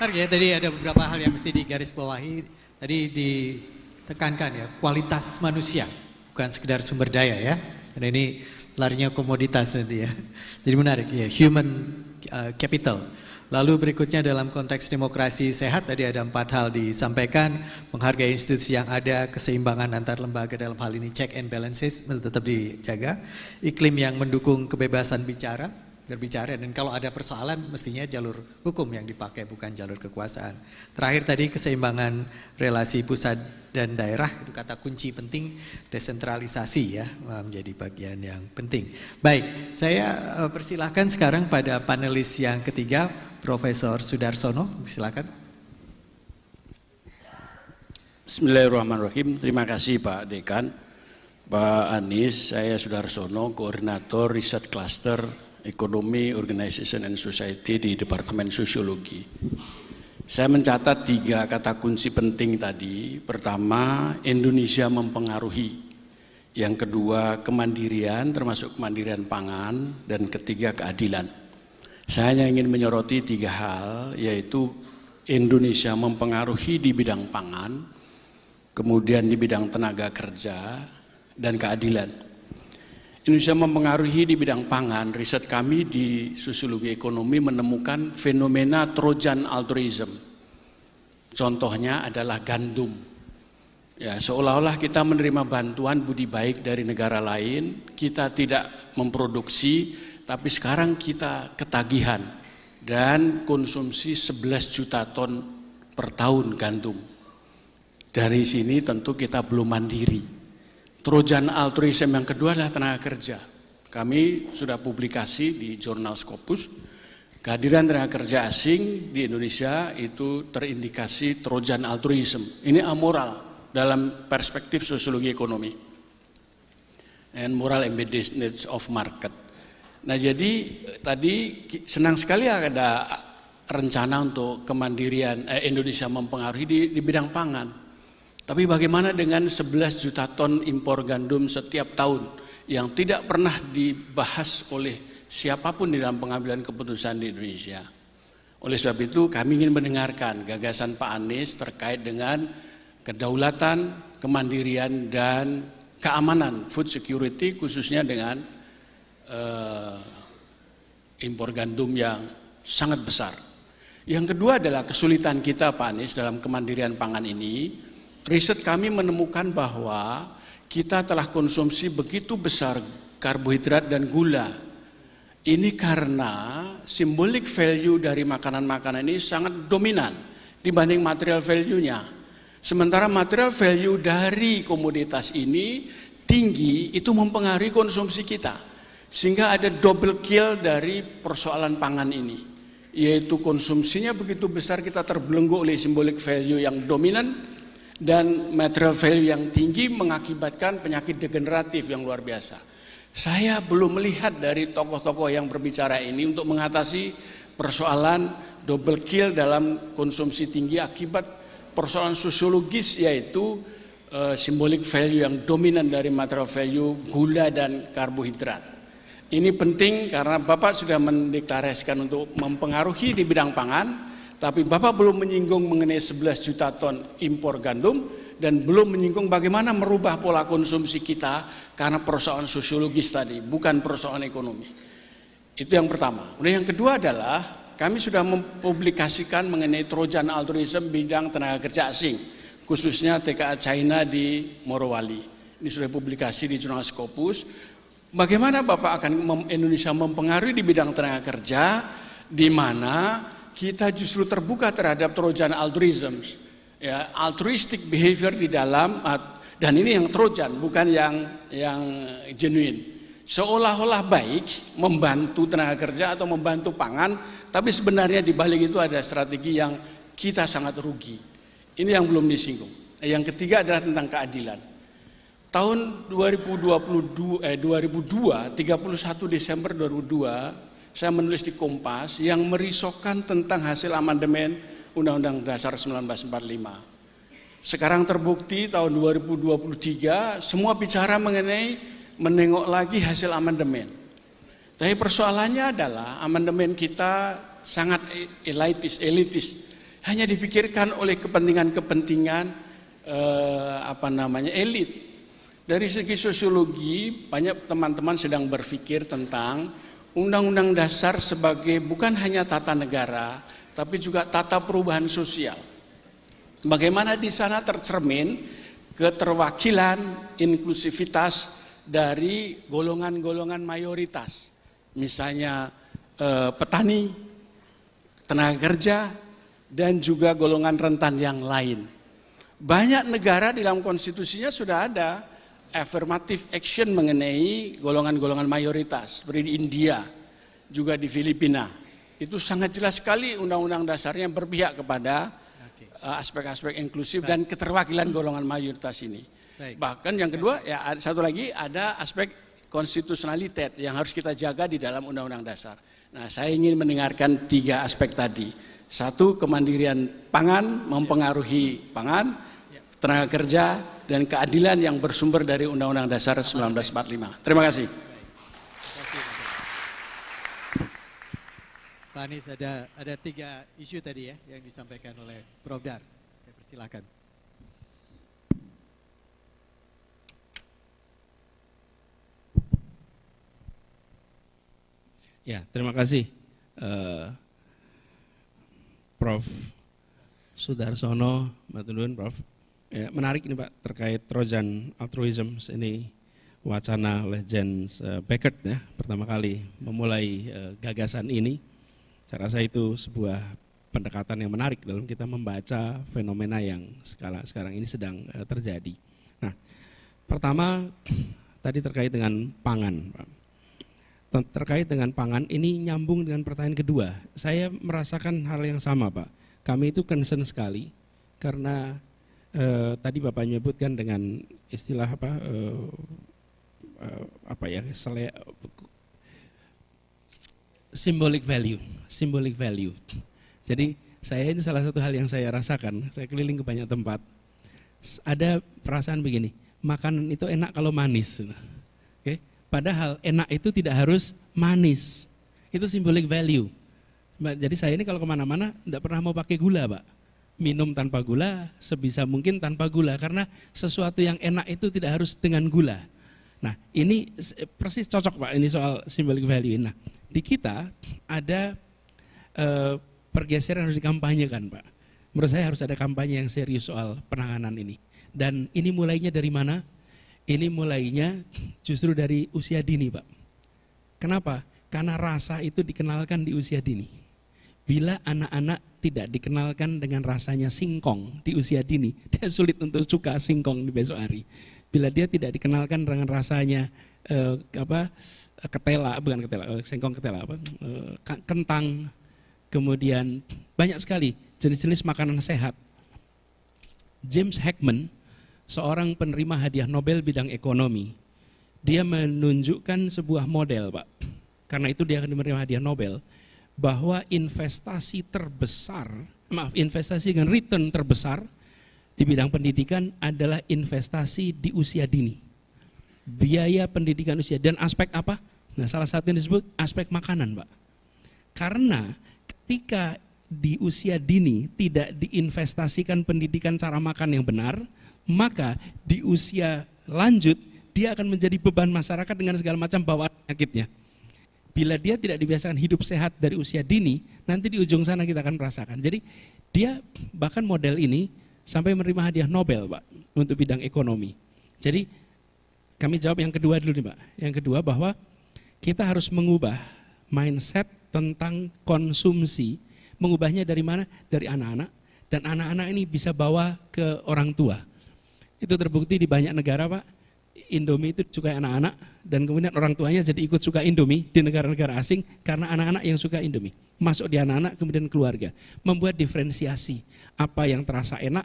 Oke, ya, tadi ada beberapa hal yang mesti digarisbawahi. Tadi ditekankan ya, kualitas manusia, bukan sekedar sumber daya ya. Karena ini larinya komoditas nanti ya. Jadi menarik ya, human uh, capital. Lalu berikutnya dalam konteks demokrasi sehat tadi ada empat hal disampaikan, menghargai institusi yang ada, keseimbangan antar lembaga dalam hal ini check and balances tetap dijaga, iklim yang mendukung kebebasan bicara, berbicara dan kalau ada persoalan mestinya jalur hukum yang dipakai bukan jalur kekuasaan. Terakhir tadi keseimbangan relasi pusat dan daerah itu kata kunci penting desentralisasi ya menjadi bagian yang penting. Baik, saya eh, persilahkan sekarang pada panelis yang ketiga Profesor Sudarsono, silakan. Bismillahirrahmanirrahim. Terima kasih Pak Dekan. Pak Anies, saya Sudarsono, koordinator riset klaster Ekonomi, Organization and Society di Departemen Sosiologi. Saya mencatat tiga kata kunci penting tadi. Pertama, Indonesia mempengaruhi. Yang kedua, kemandirian termasuk kemandirian pangan. Dan ketiga, keadilan. Saya hanya ingin menyoroti tiga hal, yaitu Indonesia mempengaruhi di bidang pangan, kemudian di bidang tenaga kerja, dan keadilan. Indonesia mempengaruhi di bidang pangan. Riset kami di sosiologi ekonomi menemukan fenomena Trojan altruism. Contohnya adalah gandum. Ya, seolah-olah kita menerima bantuan budi baik dari negara lain, kita tidak memproduksi, tapi sekarang kita ketagihan dan konsumsi 11 juta ton per tahun gandum. Dari sini tentu kita belum mandiri Trojan altruism yang kedua adalah tenaga kerja. Kami sudah publikasi di jurnal Scopus, kehadiran tenaga kerja asing di Indonesia itu terindikasi Trojan altruism. Ini amoral dalam perspektif sosiologi ekonomi. And moral embeddedness of market. Nah jadi eh, tadi senang sekali ada rencana untuk kemandirian eh, Indonesia mempengaruhi di, di bidang pangan. Tapi bagaimana dengan 11 juta ton impor gandum setiap tahun yang tidak pernah dibahas oleh siapapun di dalam pengambilan keputusan di Indonesia? Oleh sebab itu kami ingin mendengarkan gagasan Pak Anies terkait dengan kedaulatan, kemandirian, dan keamanan food security khususnya dengan eh, impor gandum yang sangat besar. Yang kedua adalah kesulitan kita Pak Anies dalam kemandirian pangan ini riset kami menemukan bahwa kita telah konsumsi begitu besar karbohidrat dan gula. Ini karena simbolik value dari makanan-makanan ini sangat dominan dibanding material value-nya. Sementara material value dari komoditas ini tinggi itu mempengaruhi konsumsi kita. Sehingga ada double kill dari persoalan pangan ini. Yaitu konsumsinya begitu besar kita terbelenggu oleh simbolik value yang dominan dan material value yang tinggi mengakibatkan penyakit degeneratif yang luar biasa. Saya belum melihat dari tokoh-tokoh yang berbicara ini untuk mengatasi persoalan double kill dalam konsumsi tinggi akibat persoalan sosiologis yaitu e, eh, symbolic value yang dominan dari material value gula dan karbohidrat. Ini penting karena Bapak sudah mendeklarasikan untuk mempengaruhi di bidang pangan, tapi Bapak belum menyinggung mengenai 11 juta ton impor gandum dan belum menyinggung bagaimana merubah pola konsumsi kita karena persoalan sosiologis tadi, bukan persoalan ekonomi. Itu yang pertama. Kemudian yang kedua adalah kami sudah mempublikasikan mengenai Trojan altruism bidang tenaga kerja asing, khususnya TKA China di Morowali. Ini sudah publikasi di jurnal Scopus. Bagaimana Bapak akan Indonesia mempengaruhi di bidang tenaga kerja di mana kita justru terbuka terhadap Trojan altruism, ya, altruistic behavior di dalam dan ini yang Trojan bukan yang yang genuine. Seolah-olah baik membantu tenaga kerja atau membantu pangan, tapi sebenarnya di balik itu ada strategi yang kita sangat rugi. Ini yang belum disinggung. Yang ketiga adalah tentang keadilan. Tahun 2022 eh 2002 31 Desember 2002 saya menulis di Kompas yang merisaukan tentang hasil amandemen Undang-Undang Dasar 1945. Sekarang terbukti tahun 2023 semua bicara mengenai menengok lagi hasil amandemen. Tapi persoalannya adalah amandemen kita sangat e-, elitis, elitis. Hanya dipikirkan oleh kepentingan-kepentingan eh, apa namanya elit. Dari segi sosiologi banyak teman-teman sedang berpikir tentang Undang-Undang Dasar sebagai bukan hanya tata negara, tapi juga tata perubahan sosial. Bagaimana di sana tercermin keterwakilan, inklusivitas dari golongan-golongan mayoritas, misalnya eh, petani, tenaga kerja, dan juga golongan rentan yang lain. Banyak negara di dalam konstitusinya sudah ada affirmative action mengenai golongan-golongan mayoritas seperti di India, juga di Filipina. Itu sangat jelas sekali undang-undang dasarnya berpihak kepada eh, aspek-aspek inklusif dan keterwakilan golongan mayoritas ini. Bahkan yang kedua ya satu lagi ada aspek konstitusionalitas yang harus kita jaga di dalam undang-undang dasar. Nah, saya ingin mendengarkan tiga aspek tadi. Satu, kemandirian pangan mempengaruhi pangan tenaga kerja, dan keadilan yang bersumber dari Undang-Undang Dasar 1945. Terima kasih. Pak Anies, ada, ada tiga isu tadi ya yang disampaikan oleh Prof. Dar. Saya persilahkan. Ya, terima kasih uh, Prof. Sudarsono, Matunun, Prof. Ya, menarik ini Pak terkait Trojan altruism ini wacana oleh Jens eh, Beckert ya pertama kali memulai eh, gagasan ini. Saya rasa itu sebuah pendekatan yang menarik dalam kita membaca fenomena yang skala sekarang ini sedang eh, terjadi. Nah, pertama tadi terkait dengan pangan, Pak. Terkait dengan pangan ini nyambung dengan pertanyaan kedua. Saya merasakan hal yang sama, Pak. Kami itu concern sekali karena eh, tadi Bapak menyebutkan dengan istilah apa eh, eh, apa ya sele, symbolic value, symbolic value. Jadi saya ini salah satu hal yang saya rasakan. Saya keliling ke banyak tempat. Ada perasaan begini, makanan itu enak kalau manis. Oke? Padahal enak itu tidak harus manis. Itu symbolic value. Jadi saya ini kalau kemana-mana tidak pernah mau pakai gula, Pak minum tanpa gula, sebisa mungkin tanpa gula karena sesuatu yang enak itu tidak harus dengan gula. Nah, ini persis cocok Pak ini soal symbolic value. Nah, di kita ada e, pergeseran harus dikampanyekan, Pak. Menurut saya harus ada kampanye yang serius soal penanganan ini. Dan ini mulainya dari mana? Ini mulainya justru dari usia dini, Pak. Kenapa? Karena rasa itu dikenalkan di usia dini Bila anak-anak tidak dikenalkan dengan rasanya singkong di usia dini, dia sulit untuk suka singkong di besok hari. Bila dia tidak dikenalkan dengan rasanya eh, apa ketela, bukan ketela, eh, singkong ketela apa, eh, kentang, kemudian banyak sekali jenis-jenis makanan sehat. James Heckman, seorang penerima hadiah Nobel bidang ekonomi, dia menunjukkan sebuah model, Pak. Karena itu dia akan menerima hadiah Nobel bahwa investasi terbesar, maaf, investasi dengan return terbesar di bidang pendidikan adalah investasi di usia dini. Biaya pendidikan usia dan aspek apa? Nah, salah satu yang disebut aspek makanan, Pak. Karena ketika di usia dini tidak diinvestasikan pendidikan cara makan yang benar, maka di usia lanjut dia akan menjadi beban masyarakat dengan segala macam bawaan penyakitnya bila dia tidak dibiasakan hidup sehat dari usia dini, nanti di ujung sana kita akan merasakan. Jadi dia bahkan model ini sampai menerima hadiah Nobel, Pak, untuk bidang ekonomi. Jadi kami jawab yang kedua dulu nih, Pak. Yang kedua bahwa kita harus mengubah mindset tentang konsumsi, mengubahnya dari mana? Dari anak-anak dan anak-anak ini bisa bawa ke orang tua. Itu terbukti di banyak negara, Pak Indomie itu suka anak-anak dan kemudian orang tuanya jadi ikut suka Indomie di negara-negara asing karena anak-anak yang suka Indomie masuk di anak-anak kemudian keluarga membuat diferensiasi apa yang terasa enak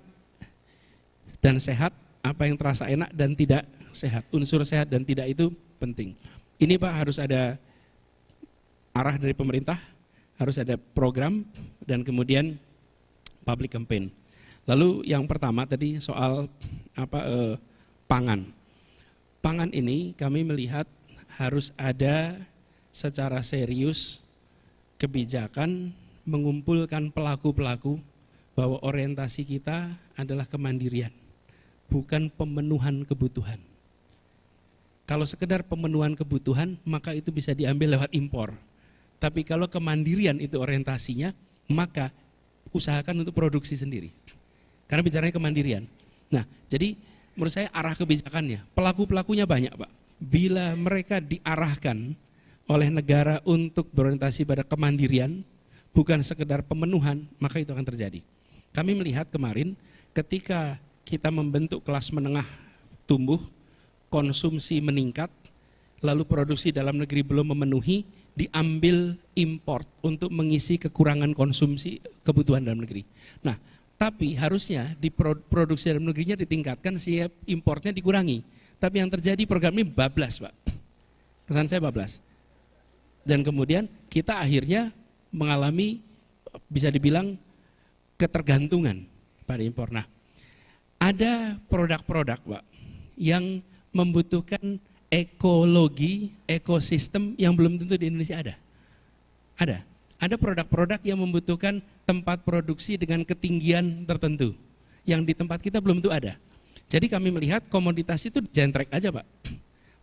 dan sehat apa yang terasa enak dan tidak sehat unsur sehat dan tidak itu penting ini Pak harus ada arah dari pemerintah harus ada program dan kemudian public campaign lalu yang pertama tadi soal apa eh, pangan Pangan ini kami melihat harus ada secara serius kebijakan mengumpulkan pelaku-pelaku bahwa orientasi kita adalah kemandirian, bukan pemenuhan kebutuhan. Kalau sekedar pemenuhan kebutuhan, maka itu bisa diambil lewat impor. Tapi kalau kemandirian itu orientasinya, maka usahakan untuk produksi sendiri. Karena bicaranya kemandirian. Nah, jadi menurut saya arah kebijakannya. Pelaku-pelakunya banyak, Pak. Bila mereka diarahkan oleh negara untuk berorientasi pada kemandirian, bukan sekedar pemenuhan, maka itu akan terjadi. Kami melihat kemarin ketika kita membentuk kelas menengah tumbuh, konsumsi meningkat, lalu produksi dalam negeri belum memenuhi, diambil import untuk mengisi kekurangan konsumsi kebutuhan dalam negeri. Nah, tapi harusnya di produksi dalam negerinya ditingkatkan siap importnya dikurangi. Tapi yang terjadi program ini bablas, Pak. Kesan saya bablas. Dan kemudian kita akhirnya mengalami bisa dibilang ketergantungan pada impor. Nah, ada produk-produk, Pak, yang membutuhkan ekologi, ekosistem yang belum tentu di Indonesia ada. Ada ada produk-produk yang membutuhkan tempat produksi dengan ketinggian tertentu yang di tempat kita belum tentu ada. Jadi kami melihat komoditas itu jentrek aja pak.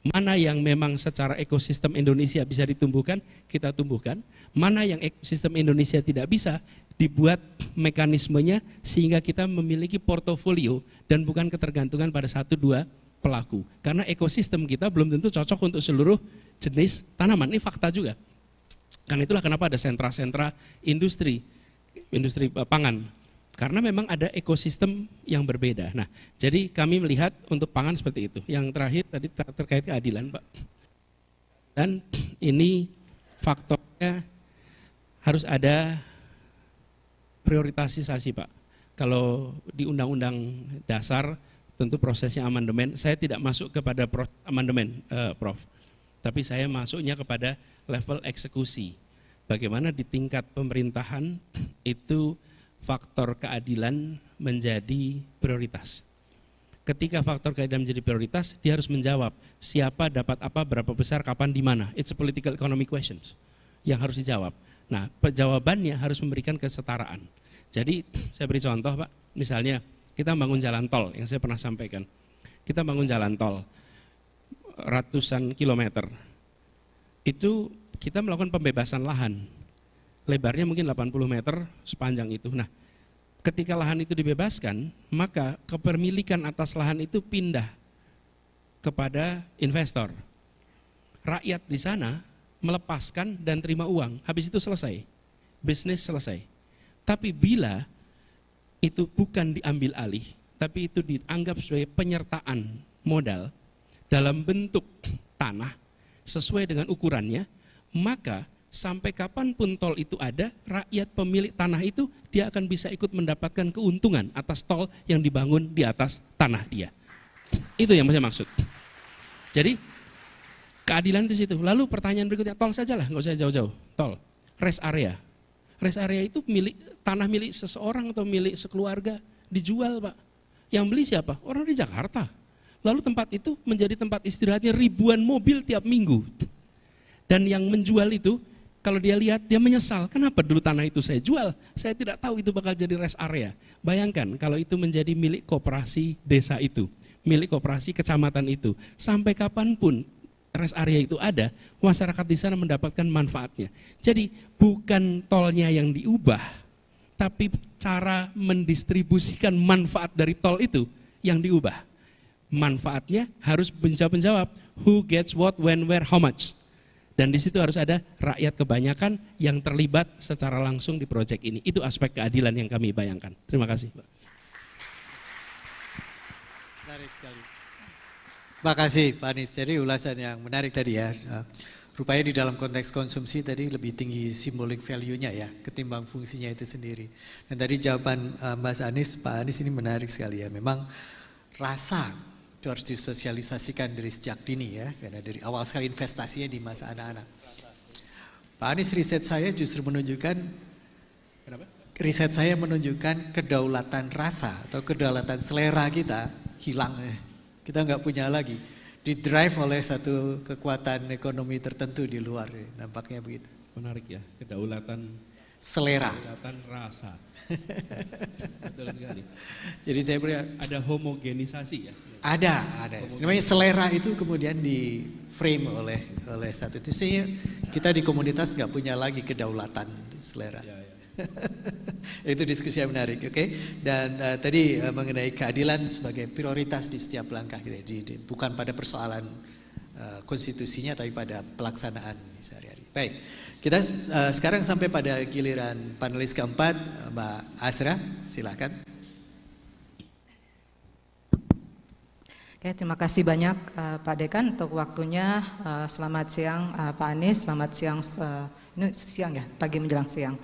Mana yang memang secara ekosistem Indonesia bisa ditumbuhkan, kita tumbuhkan. Mana yang ekosistem Indonesia tidak bisa, dibuat mekanismenya sehingga kita memiliki portofolio dan bukan ketergantungan pada satu dua pelaku. Karena ekosistem kita belum tentu cocok untuk seluruh jenis tanaman. Ini fakta juga. Karena itulah kenapa ada sentra-sentra industri, industri eh, pangan. Karena memang ada ekosistem yang berbeda. Nah, jadi kami melihat untuk pangan seperti itu. Yang terakhir tadi terkait keadilan, Pak. Dan ini faktornya harus ada prioritasisasi, Pak. Kalau di Undang-Undang Dasar tentu prosesnya amandemen. Saya tidak masuk kepada amandemen, eh, Prof. Tapi saya masuknya kepada level eksekusi. Bagaimana di tingkat pemerintahan itu faktor keadilan menjadi prioritas. Ketika faktor keadilan menjadi prioritas, dia harus menjawab siapa dapat apa, berapa besar, kapan, di mana. It's a political economic questions yang harus dijawab. Nah, jawabannya harus memberikan kesetaraan. Jadi saya beri contoh Pak, misalnya kita bangun jalan tol yang saya pernah sampaikan. Kita bangun jalan tol ratusan kilometer itu kita melakukan pembebasan lahan. Lebarnya mungkin 80 meter sepanjang itu. Nah, ketika lahan itu dibebaskan, maka kepemilikan atas lahan itu pindah kepada investor. Rakyat di sana melepaskan dan terima uang. Habis itu selesai. Bisnis selesai. Tapi bila itu bukan diambil alih, tapi itu dianggap sebagai penyertaan modal dalam bentuk tanah sesuai dengan ukurannya, maka sampai kapanpun tol itu ada, rakyat pemilik tanah itu dia akan bisa ikut mendapatkan keuntungan atas tol yang dibangun di atas tanah dia. Itu yang saya maksud. Jadi keadilan di situ. Lalu pertanyaan berikutnya, tol saja lah, nggak usah jauh-jauh. Tol, rest area. Rest area itu milik tanah milik seseorang atau milik sekeluarga dijual pak. Yang beli siapa? Orang di Jakarta. Lalu tempat itu menjadi tempat istirahatnya ribuan mobil tiap minggu. Dan yang menjual itu, kalau dia lihat, dia menyesal. Kenapa dulu tanah itu saya jual? Saya tidak tahu itu bakal jadi rest area. Bayangkan kalau itu menjadi milik kooperasi desa itu, milik kooperasi kecamatan itu. Sampai kapanpun rest area itu ada, masyarakat di sana mendapatkan manfaatnya. Jadi bukan tolnya yang diubah, tapi cara mendistribusikan manfaat dari tol itu yang diubah manfaatnya harus menjawab-menjawab who gets what, when, where, how much. Dan di situ harus ada rakyat kebanyakan yang terlibat secara langsung di proyek ini. Itu aspek keadilan yang kami bayangkan. Terima kasih, Pak. Menarik sekali. Terima kasih, Pak Anies. Jadi ulasan yang menarik tadi ya. Rupanya di dalam konteks konsumsi tadi lebih tinggi simbolik value-nya ya, ketimbang fungsinya itu sendiri. Dan tadi jawaban eh, Mas Anies, Pak Anies ini menarik sekali ya. Memang rasa itu harus disosialisasikan dari sejak dini ya, karena dari awal sekali investasinya di masa anak-anak. Pak Anies riset saya justru menunjukkan, kenapa? riset saya menunjukkan kedaulatan rasa atau kedaulatan selera kita hilang, kita nggak punya lagi. Didrive oleh satu kekuatan ekonomi tertentu di luar, nampaknya begitu. Menarik ya, kedaulatan selera. Kedekatan rasa. Jadi saya beri ada homogenisasi ya. Ada, ada. Namanya selera itu kemudian di frame oleh oleh satu itu sih kita di komunitas nggak punya lagi kedaulatan selera. Ya, ya. itu diskusi yang menarik, oke? Okay? Dan uh, tadi uh, mengenai keadilan sebagai prioritas di setiap langkah kita, di, bukan pada persoalan uh, konstitusinya, tapi pada pelaksanaan sehari-hari. Baik. Kita uh, sekarang sampai pada giliran panelis keempat, Mbak Asra, silahkan. Oke, terima kasih banyak uh, Pak Dekan untuk waktunya. Uh, selamat siang uh, Pak Anies, selamat siang, uh, ini siang ya, pagi menjelang siang.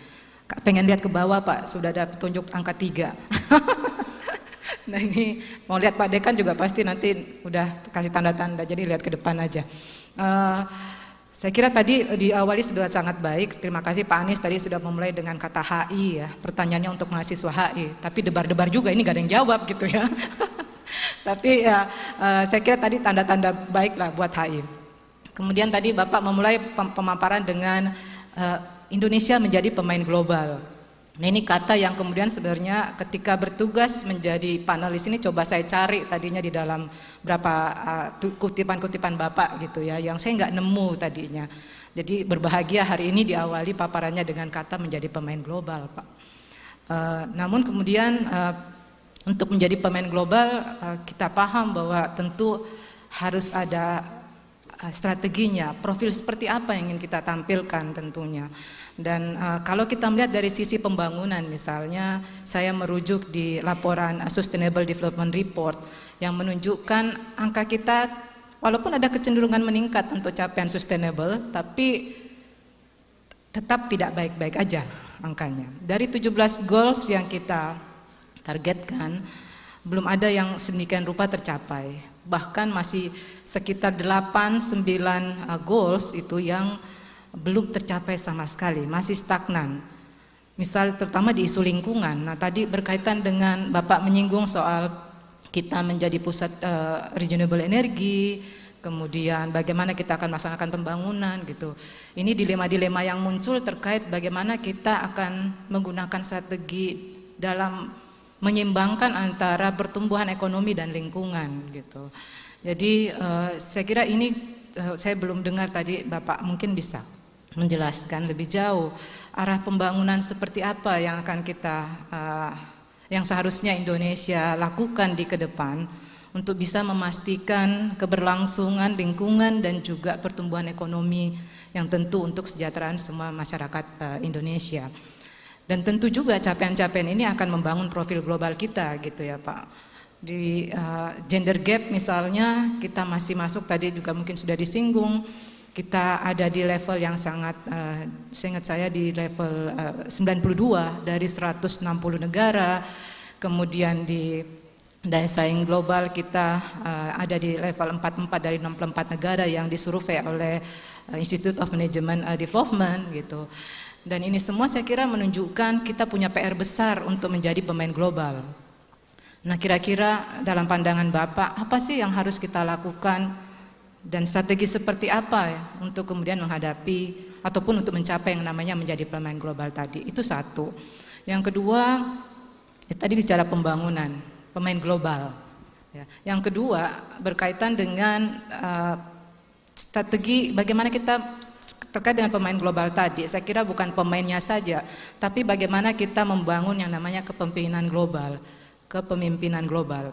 Pengen lihat ke bawah Pak, sudah ada petunjuk angka tiga. nah ini mau lihat Pak Dekan juga pasti nanti udah kasih tanda-tanda, jadi lihat ke depan aja. Uh, saya kira tadi eh, diawali sudah sangat baik. Terima kasih Pak Anies tadi sudah memulai dengan kata HI ya. Pertanyaannya untuk mahasiswa HI, tapi debar-debar juga ini gak ada yang jawab gitu ya. tapi ya eh, saya kira tadi tanda-tanda baik lah buat HI. Kemudian tadi Bapak memulai pemaparan dengan eh, Indonesia menjadi pemain global. Nah ini kata yang kemudian sebenarnya ketika bertugas menjadi panelis ini coba saya cari tadinya di dalam berapa eh, kutipan-kutipan uh, Bapak gitu ya yang saya nggak nemu tadinya. Jadi berbahagia hari ini diawali paparannya dengan kata menjadi pemain global Pak. Uh, namun kemudian uh, untuk menjadi pemain global uh, kita paham bahwa tentu harus ada strateginya, profil seperti apa yang ingin kita tampilkan tentunya. Dan uh, kalau kita melihat dari sisi pembangunan misalnya saya merujuk di laporan Sustainable Development Report yang menunjukkan angka kita walaupun ada kecenderungan meningkat untuk capaian sustainable tapi tetap tidak baik-baik aja angkanya. Dari 17 goals yang kita targetkan belum ada yang sedemikian rupa tercapai. Bahkan masih sekitar 8 9 eh, goals itu yang belum tercapai sama sekali, masih stagnan. Misal terutama di isu lingkungan. Nah, tadi berkaitan dengan Bapak menyinggung soal kita menjadi pusat uh, renewable energy, kemudian bagaimana kita akan melaksanakan pembangunan gitu. Ini dilema-dilema yang muncul terkait bagaimana kita akan menggunakan strategi dalam menyimbangkan antara pertumbuhan ekonomi dan lingkungan gitu. Jadi uh, saya kira ini uh, saya belum dengar tadi Bapak mungkin bisa menjelaskan lebih jauh arah pembangunan seperti apa yang akan kita eh, yang seharusnya Indonesia lakukan di ke depan untuk bisa memastikan keberlangsungan lingkungan dan juga pertumbuhan ekonomi yang tentu untuk kesejahteraan semua masyarakat eh, Indonesia. Dan tentu juga capaian-capaian ini akan membangun profil global kita gitu ya Pak. Di uh, gender gap misalnya kita masih masuk tadi juga mungkin sudah disinggung kita ada di level yang sangat uh, eh, ingat saya di level eh, uh, 92 dari 160 negara kemudian di daya saing global kita uh, ada di level 44 dari 64 negara yang disurvei oleh uh, Institute of Management uh, Development gitu. Dan ini semua saya kira menunjukkan kita punya PR besar untuk menjadi pemain global. Nah, kira-kira dalam pandangan Bapak apa sih yang harus kita lakukan dan strategi seperti apa ya, untuk kemudian menghadapi ataupun untuk mencapai yang namanya menjadi pemain global tadi itu satu yang kedua ya, tadi bicara pembangunan pemain global ya. yang kedua berkaitan dengan uh, strategi bagaimana kita terkait dengan pemain global tadi saya kira bukan pemainnya saja tapi bagaimana kita membangun yang namanya kepemimpinan global kepemimpinan global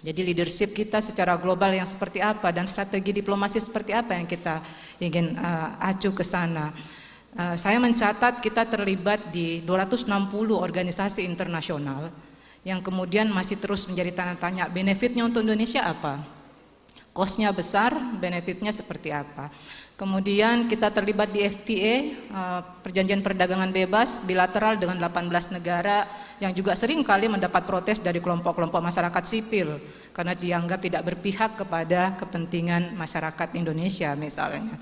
jadi leadership kita secara global yang seperti apa dan strategi diplomasi seperti apa yang kita ingin uh, acu ke sana. Uh, saya mencatat kita terlibat di 260 organisasi internasional yang kemudian masih terus menjadi tanda tanya benefitnya untuk Indonesia apa? Kosnya besar, benefitnya seperti apa? Kemudian kita terlibat di FTA, eh, perjanjian perdagangan bebas bilateral dengan 18 negara yang juga sering kali mendapat protes dari kelompok-kelompok masyarakat sipil karena dianggap tidak berpihak kepada kepentingan masyarakat Indonesia misalnya.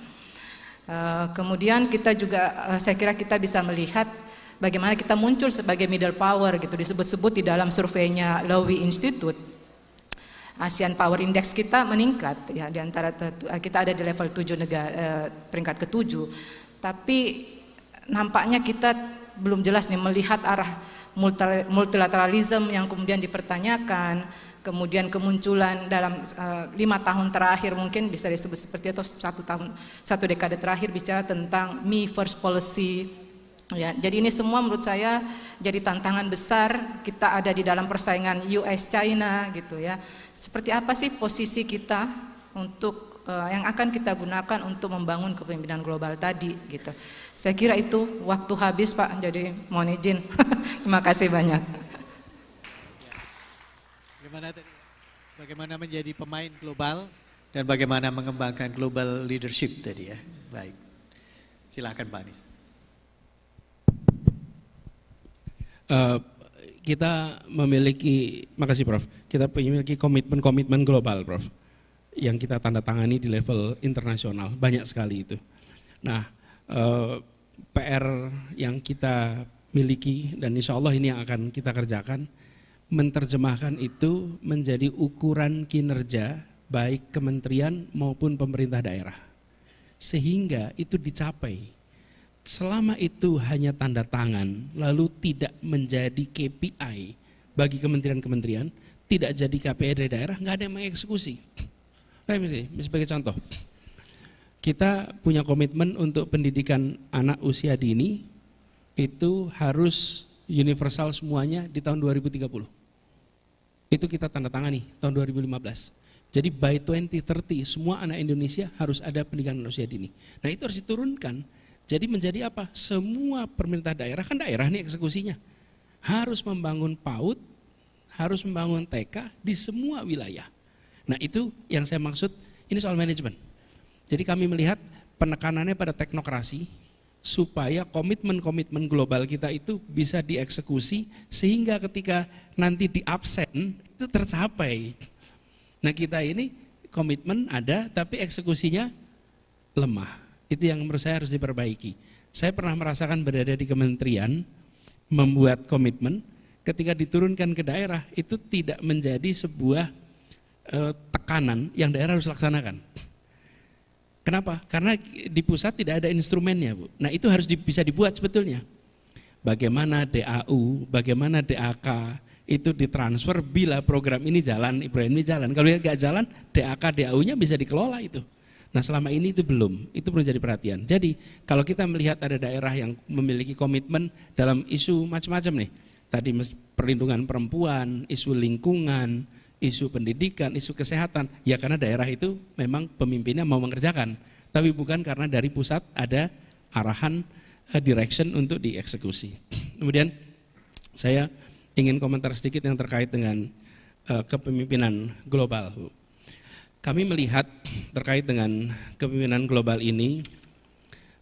Eh, kemudian kita juga, eh, saya kira kita bisa melihat bagaimana kita muncul sebagai middle power gitu disebut-sebut di dalam surveinya Lowy Institute ASEAN Power Index kita meningkat ya di antara eh, kita ada di level 7 negara eh, peringkat ketujuh tapi nampaknya kita belum jelas nih melihat arah multilateralisme yang kemudian dipertanyakan kemudian kemunculan dalam eh, lima tahun terakhir mungkin bisa disebut seperti atau satu tahun satu dekade terakhir bicara tentang me first policy Ya, jadi ini semua menurut saya jadi tantangan besar kita ada di dalam persaingan US China gitu ya. Seperti apa sih posisi kita untuk uh, yang akan kita gunakan untuk membangun kepemimpinan global tadi gitu. Saya kira itu waktu habis Pak, jadi mohon izin. Terima kasih banyak. Bagaimana tadi? Bagaimana menjadi pemain global dan bagaimana mengembangkan global leadership tadi ya. Baik. Silakan Pak Anies. Eh, kita memiliki, makasih Prof, kita memiliki komitmen-komitmen global Prof, yang kita tanda tangani di level internasional, banyak sekali itu. Nah, eh, PR yang kita miliki dan insya Allah ini yang akan kita kerjakan, menerjemahkan itu menjadi ukuran kinerja baik kementerian maupun pemerintah daerah. Sehingga itu dicapai selama itu hanya tanda tangan, lalu tidak menjadi KPI bagi kementerian-kementerian, tidak jadi KPI dari daerah, nggak ada yang mengeksekusi. Nah, misalnya, sebagai contoh, kita punya komitmen untuk pendidikan anak usia dini itu harus universal semuanya di tahun 2030. Itu kita tanda tangan nih tahun 2015. Jadi by 2030 semua anak Indonesia harus ada pendidikan usia dini. Nah itu harus diturunkan jadi menjadi apa? Semua pemerintah daerah kan daerah nih eksekusinya. Harus membangun PAUD, harus membangun TK di semua wilayah. Nah, itu yang saya maksud ini soal manajemen. Jadi kami melihat penekanannya pada teknokrasi supaya komitmen-komitmen global kita itu bisa dieksekusi sehingga ketika nanti di absen itu tercapai. Nah, kita ini komitmen ada tapi eksekusinya lemah. Itu yang menurut saya harus diperbaiki. Saya pernah merasakan berada di kementerian, membuat komitmen, ketika diturunkan ke daerah itu tidak menjadi sebuah e, tekanan yang daerah harus laksanakan. Kenapa? Karena di pusat tidak ada instrumennya, Bu. Nah, itu harus di, bisa dibuat sebetulnya. Bagaimana DAU, bagaimana DAK itu ditransfer bila program ini jalan, Ibrahim ini jalan. Kalau nggak jalan, DAK DAU-nya bisa dikelola itu. Nah selama ini itu belum, itu perlu jadi perhatian. Jadi kalau kita melihat ada daerah yang memiliki komitmen dalam isu macam-macam nih, tadi perlindungan perempuan, isu lingkungan, isu pendidikan, isu kesehatan, ya karena daerah itu memang pemimpinnya mau mengerjakan, tapi bukan karena dari pusat ada arahan eh, direction untuk dieksekusi. Kemudian saya ingin komentar sedikit yang terkait dengan uh, kepemimpinan global, Bu. Kami melihat terkait dengan kepemimpinan global ini,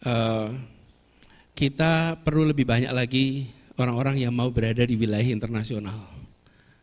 eh, kita perlu lebih banyak lagi orang-orang yang mau berada di wilayah internasional.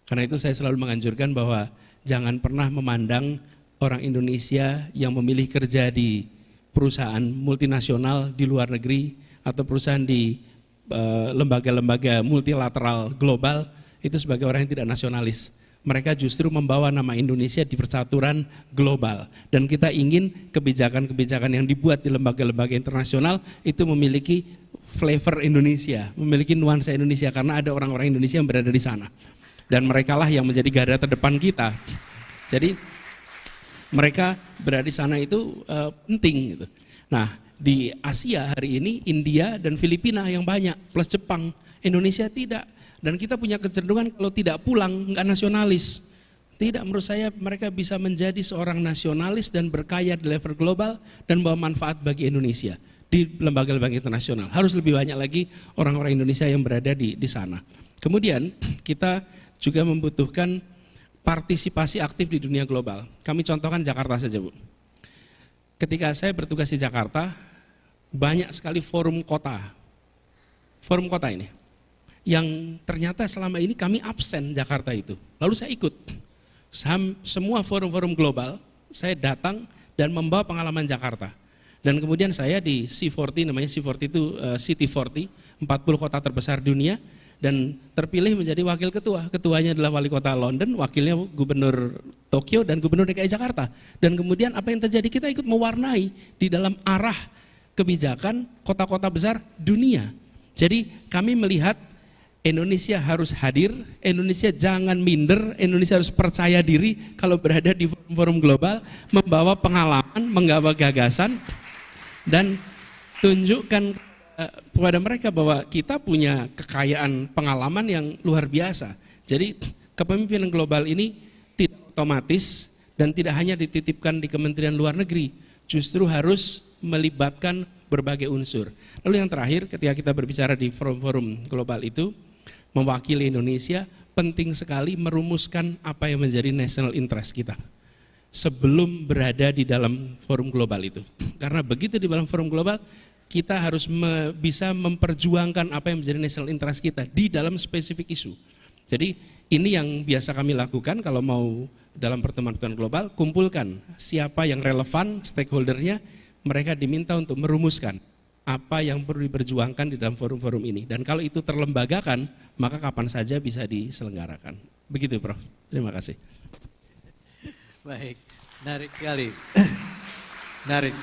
Karena itu saya selalu menganjurkan bahwa jangan pernah memandang orang Indonesia yang memilih kerja di perusahaan multinasional di luar negeri atau perusahaan di eh, lembaga-lembaga multilateral global itu sebagai orang yang tidak nasionalis mereka justru membawa nama Indonesia di persatuan global. Dan kita ingin kebijakan-kebijakan yang dibuat di lembaga-lembaga internasional itu memiliki flavor Indonesia, memiliki nuansa Indonesia karena ada orang-orang Indonesia yang berada di sana. Dan merekalah yang menjadi garda terdepan kita. Jadi mereka berada di sana itu uh, penting gitu. Nah, di Asia hari ini India dan Filipina yang banyak plus Jepang, Indonesia tidak. Dan kita punya kecenderungan kalau tidak pulang nggak nasionalis. Tidak menurut saya mereka bisa menjadi seorang nasionalis dan berkaya di level global dan bawa manfaat bagi Indonesia di lembaga-lembaga internasional. Harus lebih banyak lagi orang-orang Indonesia yang berada di di sana. Kemudian kita juga membutuhkan partisipasi aktif di dunia global. Kami contohkan Jakarta saja, Bu. Ketika saya bertugas di Jakarta, banyak sekali forum kota. Forum kota ini yang ternyata selama ini kami absen Jakarta itu. Lalu saya ikut. semua forum-forum global saya datang dan membawa pengalaman Jakarta. Dan kemudian saya di C40 namanya C40 itu eh, City 40, 40 kota terbesar dunia dan terpilih menjadi wakil ketua. Ketuanya adalah wali kota London, wakilnya gubernur Tokyo dan gubernur DKI Jakarta. Dan kemudian apa yang terjadi kita ikut mewarnai di dalam arah kebijakan kota-kota besar dunia. Jadi kami melihat Indonesia harus hadir, Indonesia jangan minder, Indonesia harus percaya diri kalau berada di forum-forum global, membawa pengalaman, menggawa gagasan, dan tunjukkan eh, kepada mereka bahwa kita punya kekayaan pengalaman yang luar biasa. Jadi kepemimpinan global ini tidak otomatis dan tidak hanya dititipkan di Kementerian Luar Negeri, justru harus melibatkan berbagai unsur. Lalu yang terakhir ketika kita berbicara di forum-forum global itu, mewakili Indonesia, penting sekali merumuskan apa yang menjadi national interest kita sebelum berada di dalam forum global itu. Karena begitu di dalam forum global, kita harus me, bisa memperjuangkan apa yang menjadi national interest kita di dalam spesifik isu. Jadi ini yang biasa kami lakukan kalau mau dalam pertemuan-pertemuan global, kumpulkan siapa yang relevan, stakeholdernya, mereka diminta untuk merumuskan apa yang perlu diperjuangkan di dalam forum-forum ini. Dan kalau itu terlembagakan, maka kapan saja bisa diselenggarakan. Begitu Prof. Terima kasih. Baik, menarik sekali. Menarik.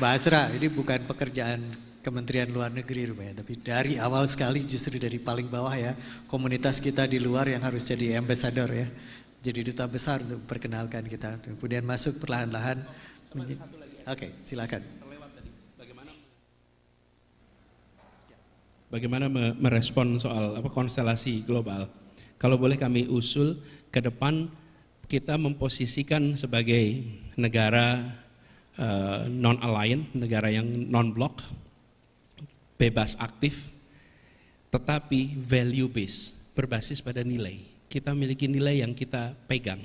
Mbak Asra, ini bukan pekerjaan Kementerian Luar Negeri rupanya, tapi dari awal sekali justru dari paling bawah ya, komunitas kita di luar yang harus jadi ambassador ya. Jadi duta besar untuk perkenalkan kita. Kemudian masuk perlahan-lahan. Oke, okay, silakan. bagaimana merespon soal apa konstelasi global. Kalau boleh kami usul ke depan kita memposisikan sebagai negara uh, eh, non aligned, negara yang non blok, bebas aktif, tetapi value based, berbasis pada nilai. Kita memiliki nilai yang kita pegang.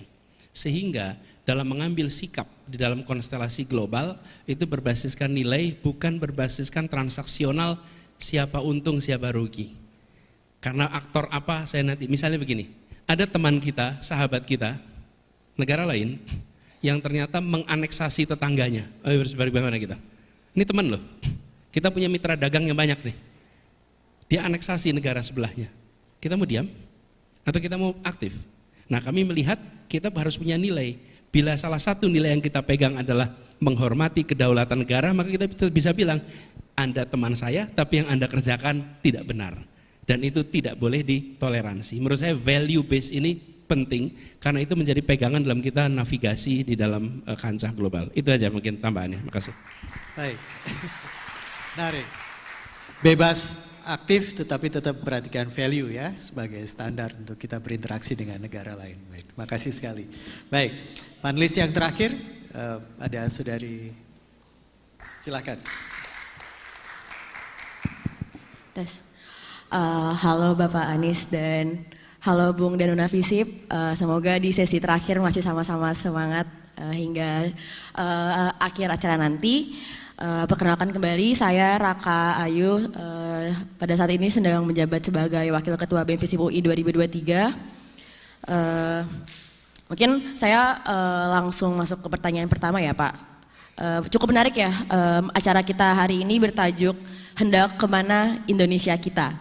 Sehingga dalam mengambil sikap di dalam konstelasi global itu berbasiskan nilai bukan berbasiskan transaksional siapa untung, siapa rugi. Karena aktor apa saya nanti, misalnya begini, ada teman kita, sahabat kita, negara lain, yang ternyata menganeksasi tetangganya. Oh, eh, bersebar bagaimana kita? Ini teman loh, kita punya mitra dagang yang banyak nih. Dia aneksasi negara sebelahnya. Kita mau diam? Atau kita mau aktif? Nah kami melihat kita harus punya nilai. Bila salah satu nilai yang kita pegang adalah menghormati kedaulatan negara, maka kita bisa bilang, Anda teman saya, tapi yang Anda kerjakan tidak benar. Dan itu tidak boleh ditoleransi. Menurut saya value base ini penting, karena itu menjadi pegangan dalam kita navigasi di dalam eh, kancah global. Itu aja mungkin tambahannya. terima kasih Baik. Nari. Bebas aktif tetapi tetap perhatikan value ya sebagai standar untuk kita berinteraksi dengan negara lain. Baik, terima kasih sekali. Baik. Panelis yang terakhir uh, ada saudari, silakan. Tes. Uh, halo Bapak Anies dan halo Bung Danuna Visip. Uh, semoga di sesi terakhir masih sama-sama semangat uh, hingga uh, akhir acara nanti. Uh, perkenalkan kembali saya Raka Ayu. Uh, pada saat ini sedang menjabat sebagai Wakil Ketua BEM UI 2023. Uh, Mungkin saya uh, langsung masuk ke pertanyaan pertama ya Pak. Uh, cukup menarik ya um, acara kita hari ini bertajuk hendak kemana Indonesia kita.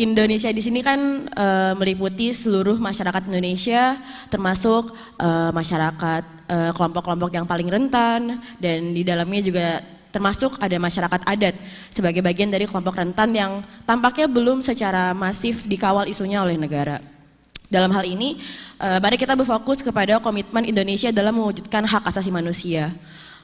Indonesia di sini kan e, meliputi seluruh masyarakat Indonesia, termasuk e, masyarakat kelompok-kelompok yang paling rentan, dan di dalamnya juga termasuk ada masyarakat adat sebagai bagian dari kelompok rentan yang tampaknya belum secara masif dikawal isunya oleh negara. Dalam hal ini, Eh, mari kita berfokus kepada komitmen Indonesia dalam mewujudkan hak asasi manusia.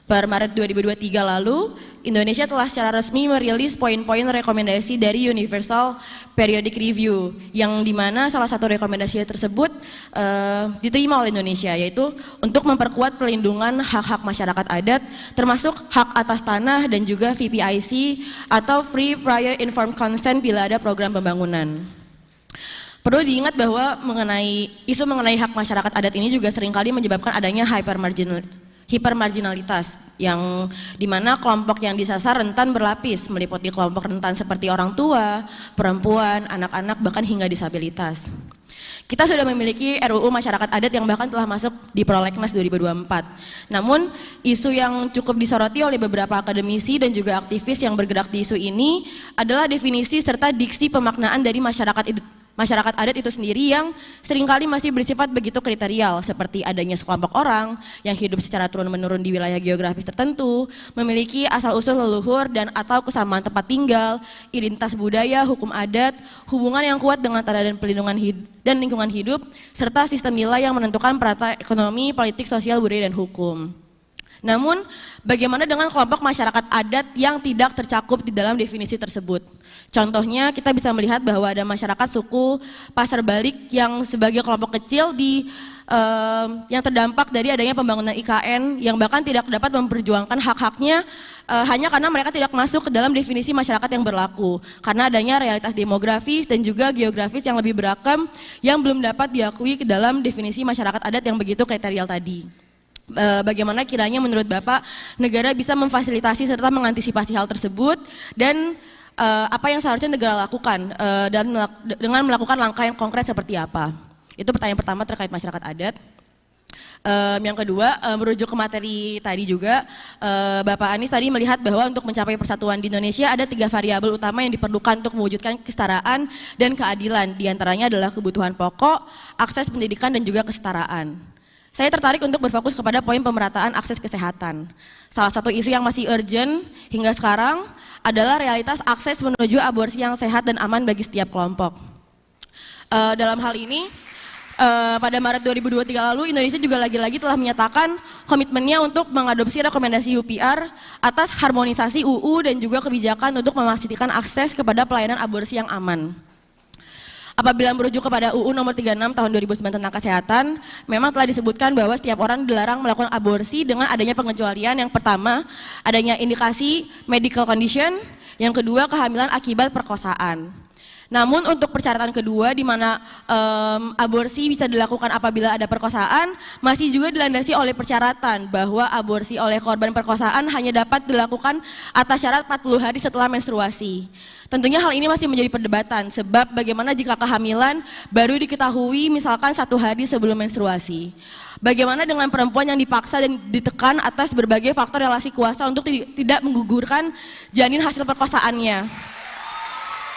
Per Maret 2023 lalu, Indonesia telah secara resmi merilis poin-poin rekomendasi dari Universal Periodic Review, yang dimana salah satu rekomendasi tersebut uh, diterima oleh Indonesia, yaitu untuk memperkuat pelindungan hak-hak masyarakat adat, termasuk hak atas tanah dan juga VPIC atau Free Prior Informed Consent bila ada program pembangunan. Perlu diingat bahwa mengenai isu mengenai hak masyarakat adat ini juga seringkali menyebabkan adanya hypermarginal hipermarginalitas yang dimana kelompok yang disasar rentan berlapis meliputi kelompok rentan seperti orang tua, perempuan, anak-anak bahkan hingga disabilitas. Kita sudah memiliki RUU masyarakat adat yang bahkan telah masuk di Prolegnas 2024. Namun isu yang cukup disoroti oleh beberapa akademisi dan juga aktivis yang bergerak di isu ini adalah definisi serta diksi pemaknaan dari masyarakat masyarakat adat itu sendiri yang seringkali masih bersifat begitu kriterial seperti adanya sekelompok orang yang hidup secara turun-menurun di wilayah geografis tertentu, memiliki asal-usul leluhur dan atau kesamaan tempat tinggal, identitas budaya, hukum adat, hubungan yang kuat dengan tanah dan pelindungan dan lingkungan hidup, serta sistem nilai yang menentukan perata ekonomi, politik, sosial, budaya, dan hukum. Namun, bagaimana dengan kelompok masyarakat adat yang tidak tercakup di dalam definisi tersebut? Contohnya kita bisa melihat bahwa ada masyarakat suku pasar balik yang sebagai kelompok kecil di eh, yang terdampak dari adanya pembangunan IKN yang bahkan tidak dapat memperjuangkan hak-haknya eh, hanya karena mereka tidak masuk ke dalam definisi masyarakat yang berlaku karena adanya realitas demografis dan juga geografis yang lebih beragam yang belum dapat diakui ke dalam definisi masyarakat adat yang begitu kriterial tadi eh, bagaimana kiranya menurut Bapak negara bisa memfasilitasi serta mengantisipasi hal tersebut dan uh, apa yang seharusnya negara lakukan uh, dan melak dengan melakukan langkah yang konkret seperti apa? Itu pertanyaan pertama terkait masyarakat adat. Um, yang kedua, um, merujuk ke materi tadi juga, uh, Bapak Anies tadi melihat bahwa untuk mencapai persatuan di Indonesia ada tiga variabel utama yang diperlukan untuk mewujudkan kesetaraan dan keadilan. Di antaranya adalah kebutuhan pokok, akses pendidikan, dan juga kesetaraan. Saya tertarik untuk berfokus kepada poin pemerataan akses kesehatan. Salah satu isu yang masih urgent hingga sekarang adalah realitas akses menuju aborsi yang sehat dan aman bagi setiap kelompok. Uh, dalam hal ini, uh, pada Maret 2023 lalu Indonesia juga lagi-lagi telah menyatakan komitmennya untuk mengadopsi rekomendasi UPR atas harmonisasi UU dan juga kebijakan untuk memastikan akses kepada pelayanan aborsi yang aman. Apabila merujuk kepada UU nomor 36 tahun 2009 tentang kesehatan, memang telah disebutkan bahwa setiap orang dilarang melakukan aborsi dengan adanya pengecualian yang pertama, adanya indikasi medical condition, yang kedua kehamilan akibat perkosaan. Namun untuk persyaratan kedua di mana um, aborsi bisa dilakukan apabila ada perkosaan masih juga dilandasi oleh persyaratan bahwa aborsi oleh korban perkosaan hanya dapat dilakukan atas syarat 40 hari setelah menstruasi. Tentunya hal ini masih menjadi perdebatan sebab bagaimana jika kehamilan baru diketahui misalkan satu hari sebelum menstruasi. Bagaimana dengan perempuan yang dipaksa dan ditekan atas berbagai faktor relasi kuasa untuk tidak menggugurkan janin hasil perkosaannya.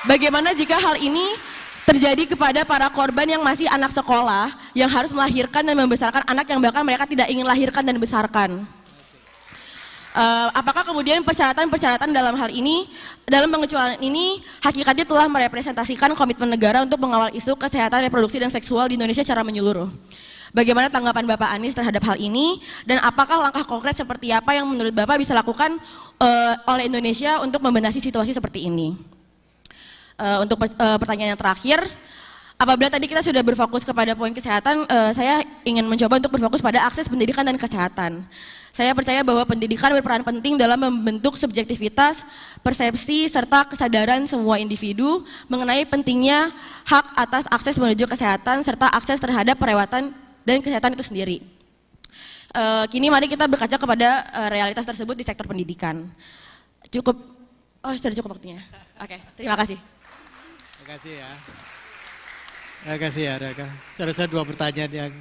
Bagaimana jika hal ini terjadi kepada para korban yang masih anak sekolah yang harus melahirkan dan membesarkan anak yang bahkan mereka tidak ingin lahirkan dan besarkan. Uh, apakah kemudian persyaratan-persyaratan dalam hal ini dalam pengecualian ini hakikatnya telah merepresentasikan komitmen negara untuk mengawal isu kesehatan reproduksi dan seksual di Indonesia secara menyeluruh? Bagaimana tanggapan Bapak Anies terhadap hal ini dan apakah langkah konkret seperti apa yang menurut Bapak bisa lakukan uh, eh, oleh Indonesia untuk membenahi situasi seperti ini? uh, untuk uh, pertanyaan yang terakhir, apabila tadi kita sudah berfokus kepada poin kesehatan, uh, saya ingin mencoba untuk berfokus pada akses pendidikan dan kesehatan. Saya percaya bahwa pendidikan berperan penting dalam membentuk subjektivitas, persepsi, serta kesadaran semua individu mengenai pentingnya hak atas akses menuju kesehatan serta akses terhadap perawatan dan kesehatan itu sendiri. Uh, kini mari kita berkaca kepada uh, realitas tersebut di sektor pendidikan. Cukup, oh sudah cukup waktunya. Oke, okay, terima kasih kasih ya. Terima kasih ya Raka. Saya rasa dua pertanyaan yang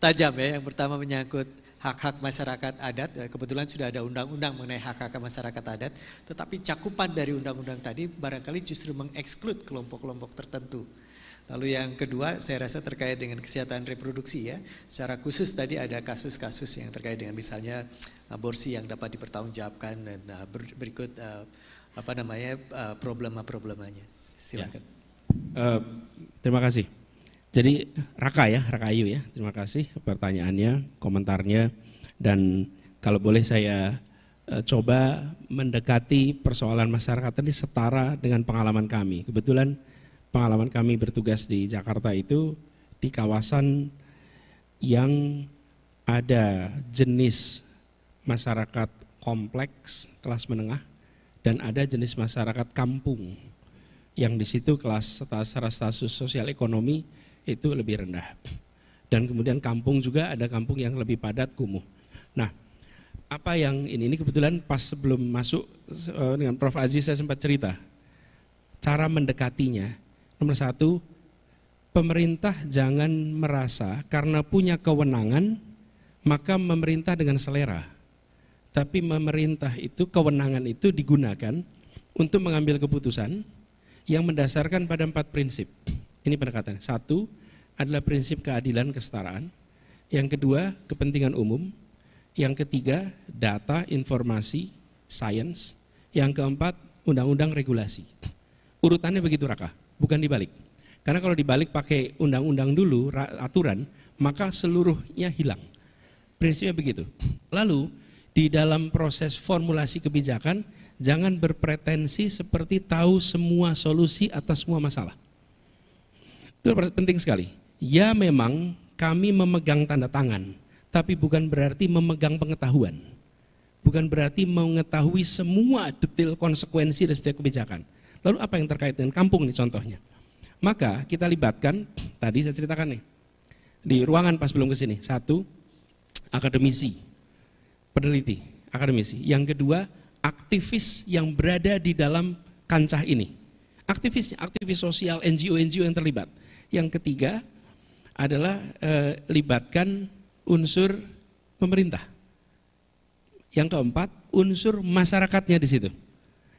tajam ya. Yang pertama menyangkut hak-hak masyarakat adat. Ya, kebetulan sudah ada undang-undang mengenai hak-hak masyarakat adat. Tetapi cakupan dari undang-undang tadi barangkali justru mengeksklud kelompok-kelompok tertentu. Lalu yang kedua saya rasa terkait dengan kesehatan reproduksi ya. Secara khusus tadi ada kasus-kasus yang terkait dengan misalnya aborsi yang dapat dipertanggungjawabkan dan nah, berikut eh, apa namanya eh, problema-problemanya. Silakan. Ya. Uh, terima kasih. Jadi Raka ya, Raka Ayu ya. Terima kasih pertanyaannya, komentarnya dan kalau boleh saya uh, coba mendekati persoalan masyarakat ini setara dengan pengalaman kami. Kebetulan pengalaman kami bertugas di Jakarta itu di kawasan yang ada jenis masyarakat kompleks kelas menengah dan ada jenis masyarakat kampung yang di situ kelas status sosial ekonomi itu lebih rendah. Dan kemudian kampung juga ada kampung yang lebih padat kumuh. Nah, apa yang ini ini kebetulan pas sebelum masuk eh, dengan Prof Aziz saya sempat cerita cara mendekatinya. Nomor satu, pemerintah jangan merasa karena punya kewenangan maka memerintah dengan selera. Tapi memerintah itu kewenangan itu digunakan untuk mengambil keputusan yang mendasarkan pada empat prinsip. Ini pendekatan. Satu adalah prinsip keadilan kesetaraan. Yang kedua, kepentingan umum. Yang ketiga, data, informasi, sains. Yang keempat, undang-undang regulasi. Urutannya begitu Raka, bukan dibalik. Karena kalau dibalik pakai undang-undang dulu, aturan, maka seluruhnya hilang. Prinsipnya begitu. Lalu, di dalam proses formulasi kebijakan, Jangan berpretensi seperti tahu semua solusi atas semua masalah. Itu penting sekali. Ya memang kami memegang tanda tangan, tapi bukan berarti memegang pengetahuan. Bukan berarti mengetahui semua detail konsekuensi dari setiap kebijakan. Lalu apa yang terkait dengan kampung nih contohnya? Maka kita libatkan, tadi saya ceritakan nih, di ruangan pas belum kesini Satu, akademisi, peneliti, akademisi. Yang kedua, aktivis yang berada di dalam kancah ini. Aktivis, aktivis sosial, NGO-NGO yang terlibat. Yang ketiga adalah eh, libatkan unsur pemerintah. Yang keempat, unsur masyarakatnya di situ.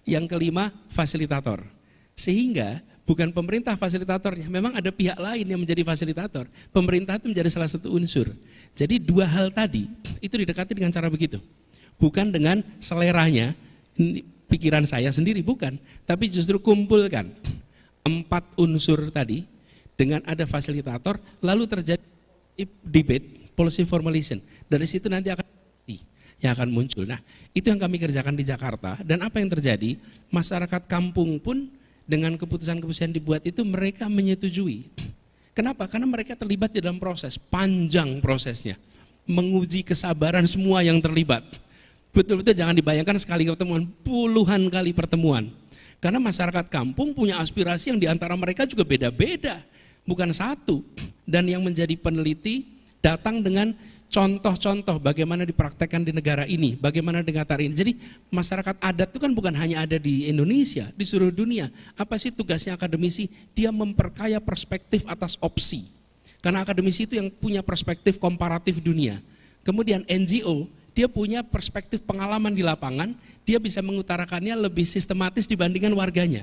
Yang kelima, fasilitator. Sehingga bukan pemerintah fasilitatornya, memang ada pihak lain yang menjadi fasilitator. Pemerintah itu menjadi salah satu unsur. Jadi dua hal tadi itu didekati dengan cara begitu bukan dengan seleranya, pikiran saya sendiri bukan, tapi justru kumpulkan empat unsur tadi dengan ada fasilitator, lalu terjadi debate, policy formulation. Dari situ nanti akan yang akan muncul. Nah, itu yang kami kerjakan di Jakarta dan apa yang terjadi? Masyarakat kampung pun dengan keputusan-keputusan dibuat itu mereka menyetujui. Kenapa? Karena mereka terlibat di dalam proses, panjang prosesnya. Menguji kesabaran semua yang terlibat betul-betul jangan dibayangkan sekali pertemuan, puluhan kali pertemuan. Karena masyarakat kampung punya aspirasi yang diantara mereka juga beda-beda, bukan satu. Dan yang menjadi peneliti datang dengan contoh-contoh bagaimana dipraktekkan di negara ini, bagaimana di tari ini. Jadi masyarakat adat itu kan bukan hanya ada di Indonesia, di seluruh dunia. Apa sih tugasnya akademisi? Dia memperkaya perspektif atas opsi. Karena akademisi itu yang punya perspektif komparatif dunia. Kemudian NGO dia punya perspektif pengalaman di lapangan, dia bisa mengutarakannya lebih sistematis dibandingkan warganya.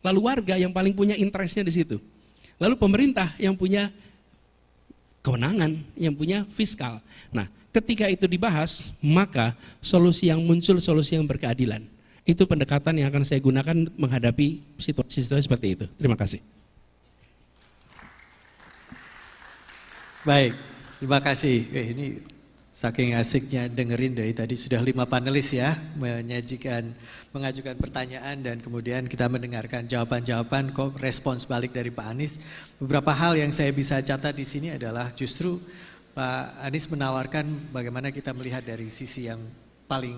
Lalu warga yang paling punya interestnya di situ. Lalu pemerintah yang punya kewenangan, yang punya fiskal. Nah, ketika itu dibahas, maka solusi yang muncul solusi yang berkeadilan. Itu pendekatan yang akan saya gunakan menghadapi situasi-situasi seperti itu. Terima kasih. Baik, terima kasih. Eh, ini Saking asiknya dengerin dari tadi sudah lima panelis ya menyajikan mengajukan pertanyaan dan kemudian kita mendengarkan jawaban-jawaban kok respons balik dari Pak Anies. Beberapa hal yang saya bisa catat di sini adalah justru Pak Anies menawarkan bagaimana kita melihat dari sisi yang paling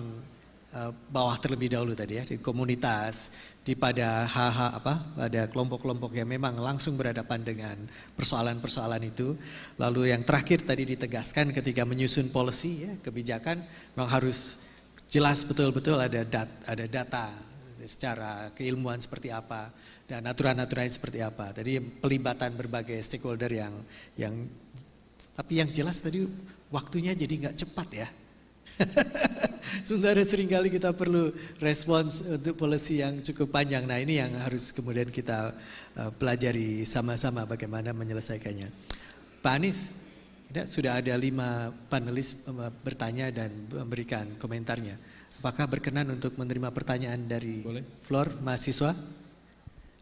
eh, bawah terlebih dahulu tadi ya di komunitas di pada HH apa pada kelompok-kelompok yang memang langsung berhadapan dengan persoalan-persoalan itu. Lalu yang terakhir tadi ditegaskan ketika menyusun policy ya, kebijakan memang harus jelas betul-betul ada dat, ada data secara keilmuan seperti apa dan aturan-aturan seperti apa. Tadi pelibatan berbagai stakeholder yang yang tapi yang jelas tadi waktunya jadi nggak cepat ya. Saudara seringkali kita perlu respons untuk polisi yang cukup panjang. Nah ini yang harus kemudian kita eh, pelajari sama-sama bagaimana menyelesaikannya. Pak Anies, tidak, sudah ada lima panelis eh, bertanya dan memberikan komentarnya. Apakah berkenan untuk menerima pertanyaan dari Boleh. floor mahasiswa?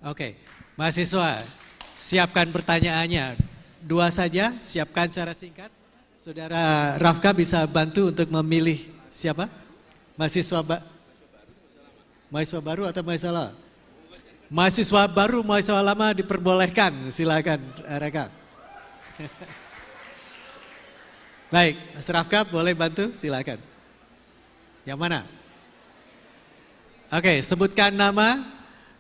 Oke, mahasiswa siapkan pertanyaannya. Dua saja, siapkan secara singkat. Saudara Rafka bisa bantu untuk memilih siapa? Mahasiswa ba mahasiswa baru atau mahasiswa lama? Mahasiswa baru, mahasiswa lama diperbolehkan. Silakan eh, Raka. Baik, Mas Rafka boleh bantu? Silakan. Yang mana? Oke, sebutkan nama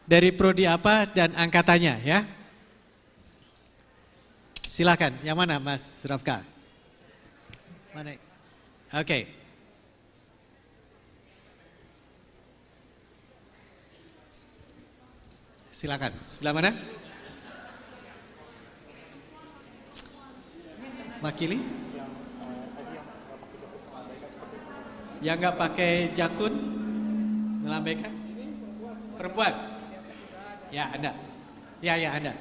dari prodi apa dan angkatannya ya. Silakan, yang mana Mas Rafka? Baik. Oke. Okay. Silakan. Sebelah mana? Makili? Yang nggak pakai jakun melambaikan? Perempuan. Ya, Anda. Ya, ya, Anda.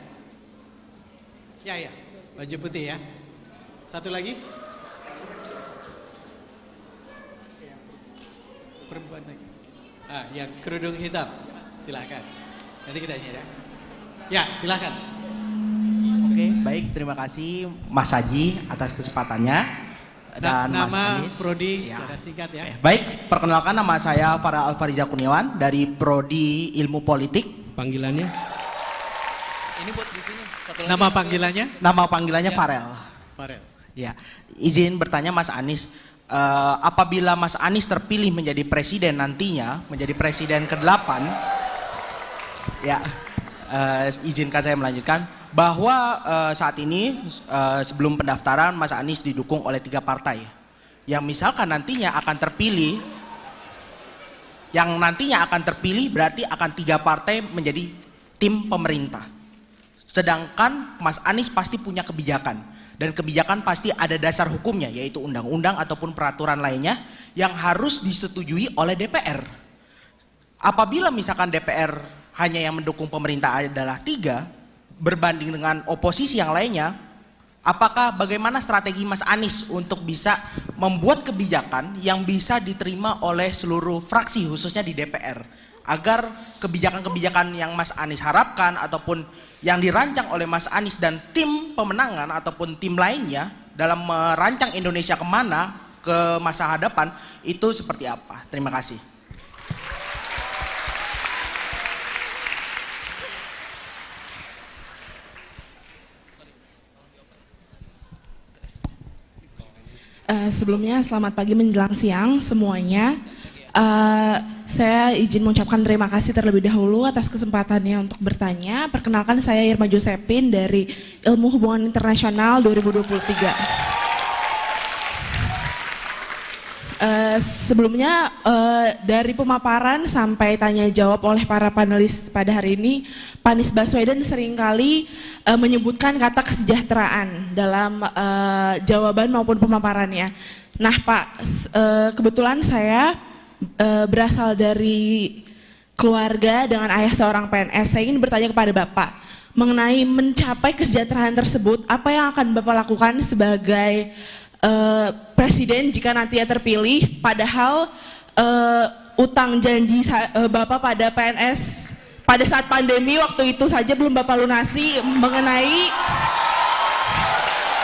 Ya, ya. Baju putih ya. Satu lagi. perempuan lagi. Ah, yang kerudung hitam, silakan. Nanti kita tanya ya. Ya, silakan. Oke, baik. Terima kasih Mas Haji atas kesempatannya dan nama Mas Anis. Prodi ya. secara singkat ya. Baik, perkenalkan nama saya Farah Alfariza Kurniawan dari Prodi Ilmu Politik. Panggilannya? Ini buat di sini. Satu nama panggilannya? Nama panggilannya ya. Farel. Farel. Ya, izin bertanya Mas Anis uh, apabila Mas Anies terpilih menjadi presiden nantinya, menjadi presiden ke-8, ya uh, izinkan saya melanjutkan, bahwa uh, saat ini uh, sebelum pendaftaran Mas Anies didukung oleh tiga partai, yang misalkan nantinya akan terpilih, yang nantinya akan terpilih berarti akan tiga partai menjadi tim pemerintah. Sedangkan Mas Anies pasti punya kebijakan dan kebijakan pasti ada dasar hukumnya, yaitu undang-undang ataupun peraturan lainnya yang harus disetujui oleh DPR. Apabila misalkan DPR hanya yang mendukung pemerintah adalah tiga, berbanding dengan oposisi yang lainnya, apakah bagaimana strategi Mas Anies untuk bisa membuat kebijakan yang bisa diterima oleh seluruh fraksi khususnya di DPR agar kebijakan-kebijakan yang Mas Anies harapkan ataupun yang dirancang oleh Mas Anies dan tim pemenangan ataupun tim lainnya dalam merancang Indonesia kemana ke masa hadapan itu seperti apa? Terima kasih. Uh, sebelumnya selamat pagi menjelang siang semuanya. Uh, saya izin mengucapkan terima kasih terlebih dahulu atas kesempatannya untuk bertanya. Perkenalkan saya Irma Josephine dari Ilmu Hubungan Internasional 2023. Uh, eh, sebelumnya uh, dari pemaparan sampai tanya jawab oleh para panelis pada hari ini, Panis Baswedan seringkali uh, menyebutkan kata kesejahteraan dalam uh, jawaban maupun pemaparannya. Nah, Pak, uh, kebetulan saya uh, berasal dari keluarga dengan ayah seorang PNS. Saya ingin bertanya kepada Bapak mengenai mencapai kesejahteraan tersebut, apa yang akan Bapak lakukan sebagai uh, presiden jika nantinya terpilih padahal uh, utang janji uh, Bapak pada PNS pada saat pandemi waktu itu saja belum Bapak lunasi mengenai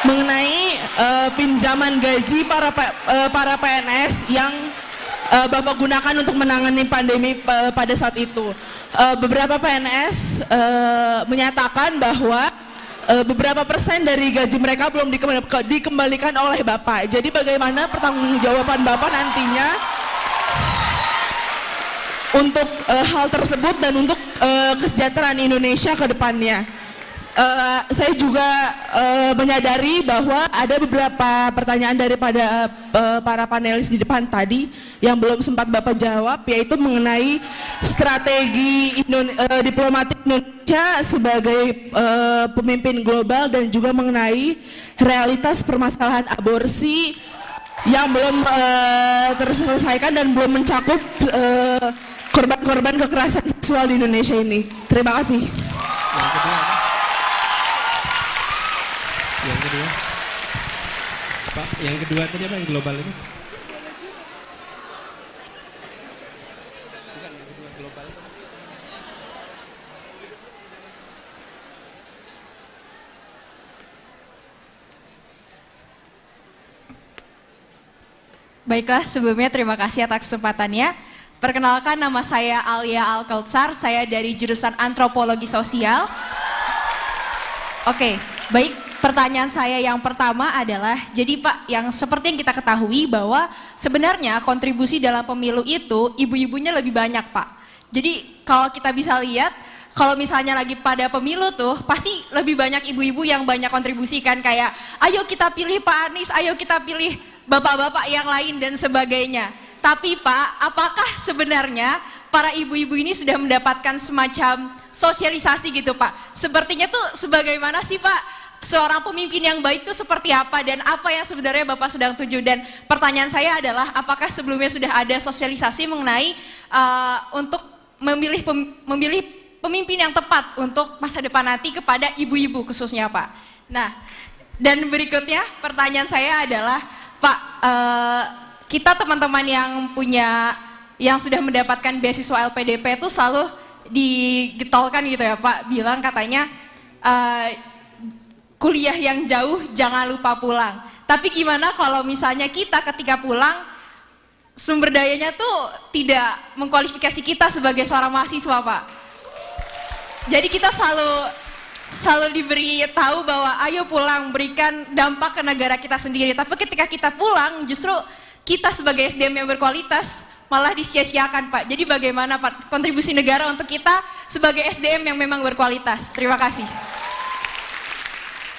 mengenai uh, pinjaman gaji para uh, para PNS yang uh, Bapak gunakan untuk menangani pandemi uh, pada saat itu. Uh, beberapa PNS uh, menyatakan bahwa uh, beberapa persen dari gaji mereka belum dikembalikan oleh Bapak. Jadi bagaimana pertanggungjawaban Bapak nantinya untuk uh, hal tersebut dan untuk uh, kesejahteraan Indonesia ke depannya? uh, saya juga uh, menyadari bahwa ada beberapa pertanyaan daripada uh, para panelis di depan tadi yang belum sempat Bapak jawab yaitu mengenai strategi Indone uh, diplomatik Indonesia sebagai uh, pemimpin global dan juga mengenai realitas permasalahan aborsi yang belum uh, terselesaikan dan belum mencakup korban-korban uh, korban -korban kekerasan seksual di Indonesia ini. Terima kasih. Yang kedua. Pak, yang kedua tadi apa yang global ini? Bukan yang global. Baiklah, sebelumnya terima kasih atas kesempatannya. Perkenalkan nama saya Alia Alkaltsar, saya dari jurusan Antropologi Sosial. Oke, okay, baik pertanyaan saya yang pertama adalah, jadi Pak, yang seperti yang kita ketahui bahwa sebenarnya kontribusi dalam pemilu itu ibu-ibunya lebih banyak, Pak. Jadi kalau kita bisa lihat, kalau misalnya lagi pada pemilu tuh pasti lebih banyak ibu-ibu yang banyak kontribusi kan kayak ayo kita pilih Pak Anies, ayo kita pilih bapak-bapak yang lain dan sebagainya. Tapi Pak, apakah sebenarnya para ibu-ibu ini sudah mendapatkan semacam sosialisasi gitu Pak? Sepertinya tuh sebagaimana sih Pak seorang pemimpin yang baik itu seperti apa dan apa yang sebenarnya Bapak sedang tuju dan pertanyaan saya adalah apakah sebelumnya sudah ada sosialisasi mengenai uh, untuk memilih pem, memilih pemimpin yang tepat untuk masa depan nanti kepada ibu-ibu khususnya Pak. Nah, dan berikutnya pertanyaan saya adalah Pak uh, kita teman-teman yang punya yang sudah mendapatkan beasiswa LPDP itu selalu digetolkan gitu ya Pak bilang katanya uh, kuliah yang jauh jangan lupa pulang. Tapi gimana kalau misalnya kita ketika pulang sumber dayanya tuh tidak mengkualifikasi kita sebagai seorang mahasiswa, Pak. Jadi kita selalu selalu diberi tahu bahwa ayo pulang berikan dampak ke negara kita sendiri. Tapi ketika kita pulang justru kita sebagai SDM yang berkualitas malah disia-siakan Pak. Jadi bagaimana Pak kontribusi negara untuk kita sebagai SDM yang memang berkualitas? Terima kasih.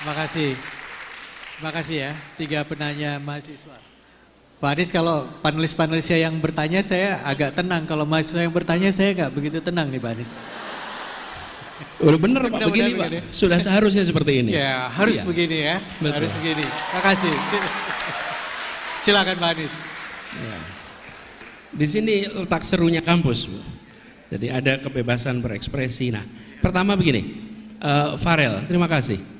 Terima kasih. Terima kasih ya, tiga penanya mahasiswa. Pak Anies kalau panelis-panelisnya yang bertanya saya agak tenang, kalau mahasiswa yang bertanya saya nggak begitu tenang nih Pak Anies. Udah oh, bener Pak, begini Pak, sudah seharusnya seperti ini. Ya, harus iya. begini ya, Betul. harus begini. Terima kasih. Silakan Pak Anies. Ya. Di sini letak serunya kampus. Jadi ada kebebasan berekspresi. Nah, pertama begini, uh, Farel, terima kasih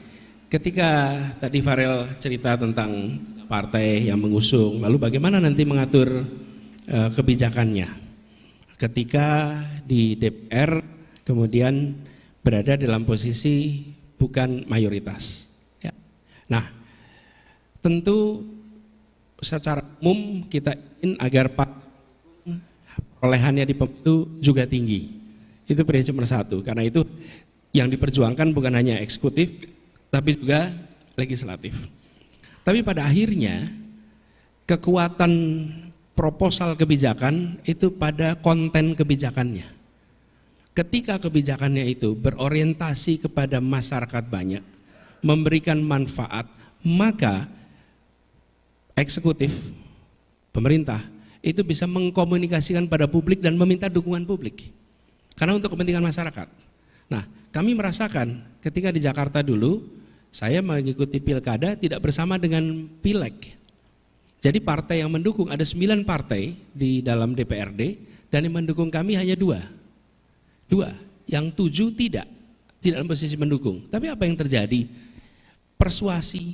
Ketika tadi Farel cerita tentang partai yang mengusung, lalu bagaimana nanti mengatur uh, kebijakannya? Ketika di DPR kemudian berada dalam posisi bukan mayoritas. Ya. Nah, tentu secara umum kita ingin agar perolehannya di pemilu juga tinggi. Itu prinsip nomor satu. Karena itu yang diperjuangkan bukan hanya eksekutif, tapi juga legislatif. Tapi pada akhirnya kekuatan proposal kebijakan itu pada konten kebijakannya. Ketika kebijakannya itu berorientasi kepada masyarakat banyak, memberikan manfaat, maka eksekutif pemerintah itu bisa mengkomunikasikan pada publik dan meminta dukungan publik. Karena untuk kepentingan masyarakat. Nah, kami merasakan ketika di Jakarta dulu saya mengikuti pilkada tidak bersama dengan pileg. Jadi partai yang mendukung ada sembilan partai di dalam DPRD dan yang mendukung kami hanya dua. Dua, yang tujuh tidak, tidak dalam posisi mendukung. Tapi apa yang terjadi? Persuasi,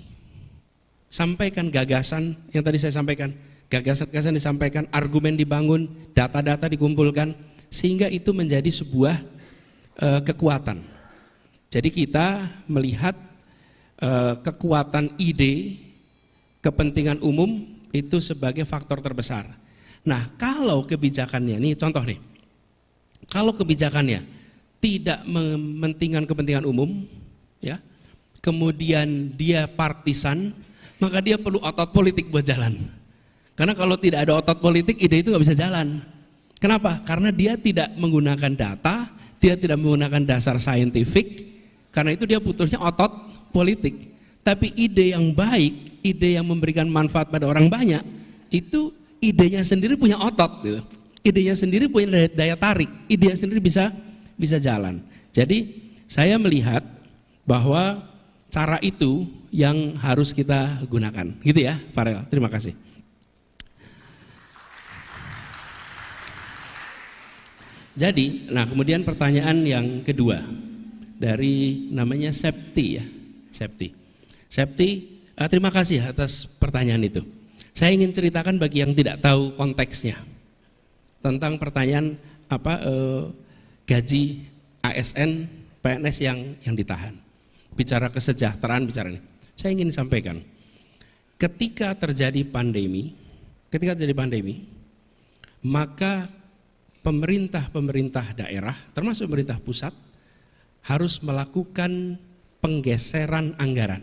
sampaikan gagasan yang tadi saya sampaikan, gagasan-gagasan disampaikan, argumen dibangun, data-data dikumpulkan, sehingga itu menjadi sebuah uh, kekuatan. Jadi kita melihat Eh, kekuatan ide, kepentingan umum itu sebagai faktor terbesar. Nah, kalau kebijakannya nih contoh nih. Kalau kebijakannya tidak mementingkan kepentingan umum, ya. Kemudian dia partisan, maka dia perlu otot politik buat jalan. Karena kalau tidak ada otot politik, ide itu nggak bisa jalan. Kenapa? Karena dia tidak menggunakan data, dia tidak menggunakan dasar saintifik, karena itu dia butuhnya otot politik, tapi ide yang baik, ide yang memberikan manfaat pada orang banyak, itu idenya sendiri punya otot gitu. Idenya sendiri punya daya tarik, idenya sendiri bisa bisa jalan. Jadi saya melihat bahwa cara itu yang harus kita gunakan. Gitu ya, Farel. Terima kasih. Jadi, nah kemudian pertanyaan yang kedua dari namanya Septi ya. Septi. Septi, uh, terima kasih atas pertanyaan itu. Saya ingin ceritakan bagi yang tidak tahu konteksnya tentang pertanyaan apa uh, gaji ASN PNS yang yang ditahan. Bicara kesejahteraan, bicara ini. Saya ingin sampaikan, ketika terjadi pandemi, ketika terjadi pandemi, maka pemerintah-pemerintah daerah, termasuk pemerintah pusat, harus melakukan penggeseran anggaran.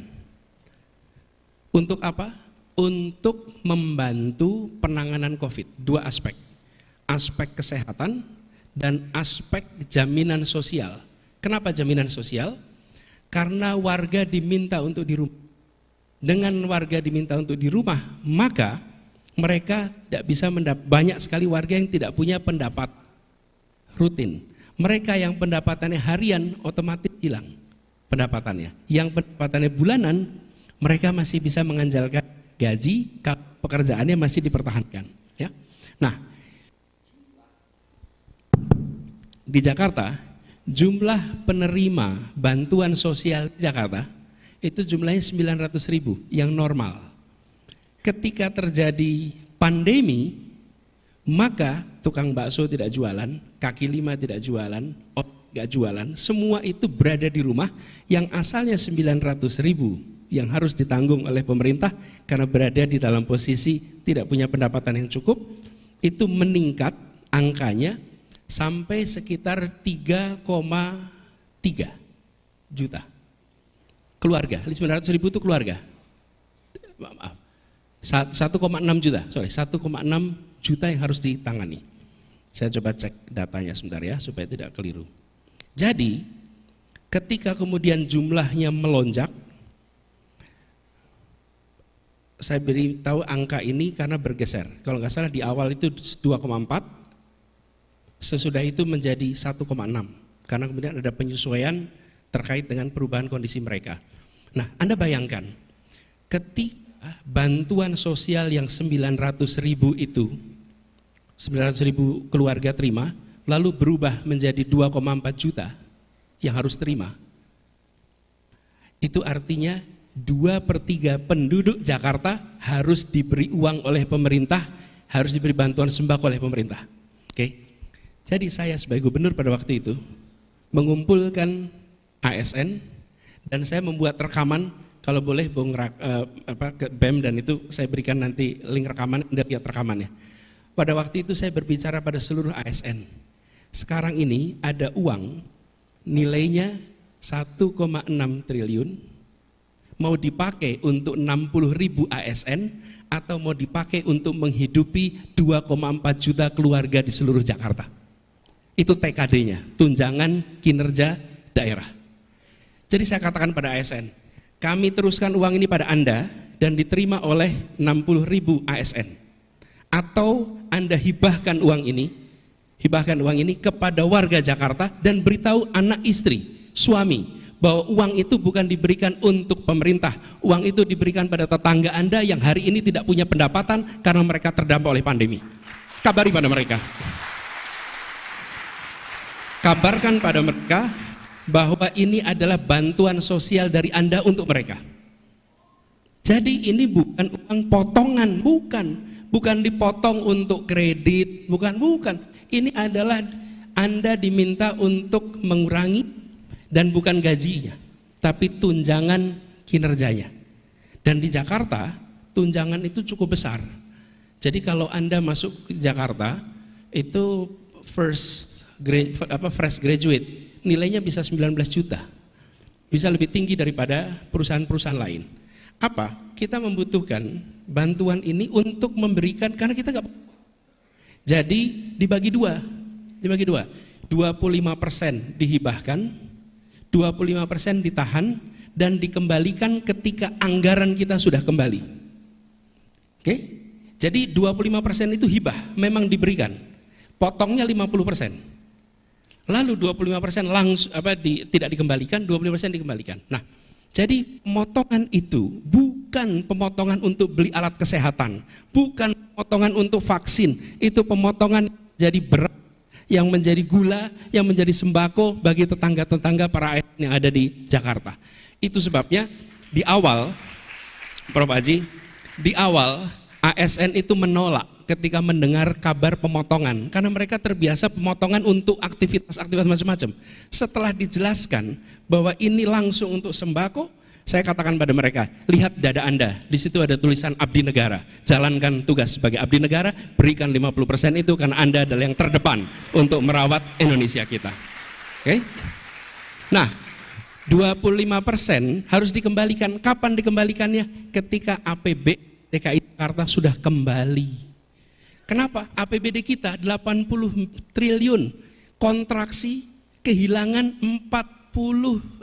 Untuk apa? Untuk membantu penanganan COVID. Dua aspek. Aspek kesehatan dan aspek jaminan sosial. Kenapa jaminan sosial? Karena warga diminta untuk di rumah. Dengan warga diminta untuk di rumah, maka mereka tidak bisa mendapat banyak sekali warga yang tidak punya pendapat rutin. Mereka yang pendapatannya harian otomatis hilang pendapatannya. Yang pendapatannya bulanan, mereka masih bisa mengandalkan gaji pekerjaannya masih dipertahankan. Ya. Nah, di Jakarta, jumlah penerima bantuan sosial di Jakarta itu jumlahnya 900 ribu yang normal. Ketika terjadi pandemi, maka tukang bakso tidak jualan, kaki lima tidak jualan, gak jualan, semua itu berada di rumah yang asalnya 900 ribu yang harus ditanggung oleh pemerintah karena berada di dalam posisi tidak punya pendapatan yang cukup, itu meningkat angkanya sampai sekitar 3,3 juta keluarga. 900 ribu itu keluarga. Maaf, 1,6 juta, sorry, 1,6 juta yang harus ditangani. Saya coba cek datanya sebentar ya, supaya tidak keliru. Jadi, ketika kemudian jumlahnya melonjak, saya beritahu angka ini karena bergeser. Kalau nggak salah di awal itu 2,4, sesudah itu menjadi 1,6. Karena kemudian ada penyesuaian terkait dengan perubahan kondisi mereka. Nah, Anda bayangkan, ketika bantuan sosial yang 900 ribu itu, 900 ribu keluarga terima, lalu berubah menjadi 2,4 juta yang harus terima. Itu artinya 2 per 3 penduduk Jakarta harus diberi uang oleh pemerintah, harus diberi bantuan sembako oleh pemerintah. Oke. Jadi saya sebagai gubernur pada waktu itu mengumpulkan ASN dan saya membuat rekaman kalau boleh Bung rak, eh, apa ke BEM dan itu saya berikan nanti link rekaman dan lihat rekamannya. Pada waktu itu saya berbicara pada seluruh ASN sekarang ini ada uang nilainya 1,6 triliun mau dipakai untuk 60 ribu ASN atau mau dipakai untuk menghidupi 2,4 juta keluarga di seluruh Jakarta. Itu TKD-nya, tunjangan kinerja daerah. Jadi saya katakan pada ASN, kami teruskan uang ini pada Anda dan diterima oleh 60 ribu ASN. Atau Anda hibahkan uang ini hibahkan uang ini kepada warga Jakarta dan beritahu anak istri, suami bahwa uang itu bukan diberikan untuk pemerintah, uang itu diberikan pada tetangga Anda yang hari ini tidak punya pendapatan karena mereka terdampak oleh pandemi. Kabari pada mereka. Kabarkan pada mereka bahwa ini adalah bantuan sosial dari Anda untuk mereka. Jadi ini bukan uang potongan, bukan bukan dipotong untuk kredit, bukan bukan. Ini adalah Anda diminta untuk mengurangi dan bukan gajinya, tapi tunjangan kinerjanya. Dan di Jakarta, tunjangan itu cukup besar. Jadi kalau Anda masuk ke Jakarta, itu first grade apa fresh graduate, nilainya bisa 19 juta. Bisa lebih tinggi daripada perusahaan-perusahaan lain apa? Kita membutuhkan bantuan ini untuk memberikan karena kita nggak. Jadi dibagi dua, dibagi dua. 25% dihibahkan, 25% ditahan dan dikembalikan ketika anggaran kita sudah kembali. Oke? Okay? Jadi 25% itu hibah, memang diberikan. Potongnya 50%. Lalu 25% langsung apa di, tidak dikembalikan, 25% dikembalikan. Nah, jadi pemotongan itu bukan pemotongan untuk beli alat kesehatan, bukan pemotongan untuk vaksin, itu pemotongan jadi berat, yang menjadi gula, yang menjadi sembako bagi tetangga-tetangga para ASN yang ada di Jakarta. Itu sebabnya di awal, Prof. Haji, di awal ASN itu menolak ketika mendengar kabar pemotongan karena mereka terbiasa pemotongan untuk aktivitas-aktivitas macam-macam. Setelah dijelaskan bahwa ini langsung untuk sembako, saya katakan pada mereka, lihat dada Anda, di situ ada tulisan abdi negara. Jalankan tugas sebagai abdi negara, berikan 50% itu karena Anda adalah yang terdepan untuk merawat Indonesia kita. Oke? Okay? Nah, 25% harus dikembalikan. Kapan dikembalikannya? Ketika APB DKI Jakarta sudah kembali Kenapa? APBD kita 80 triliun kontraksi kehilangan 40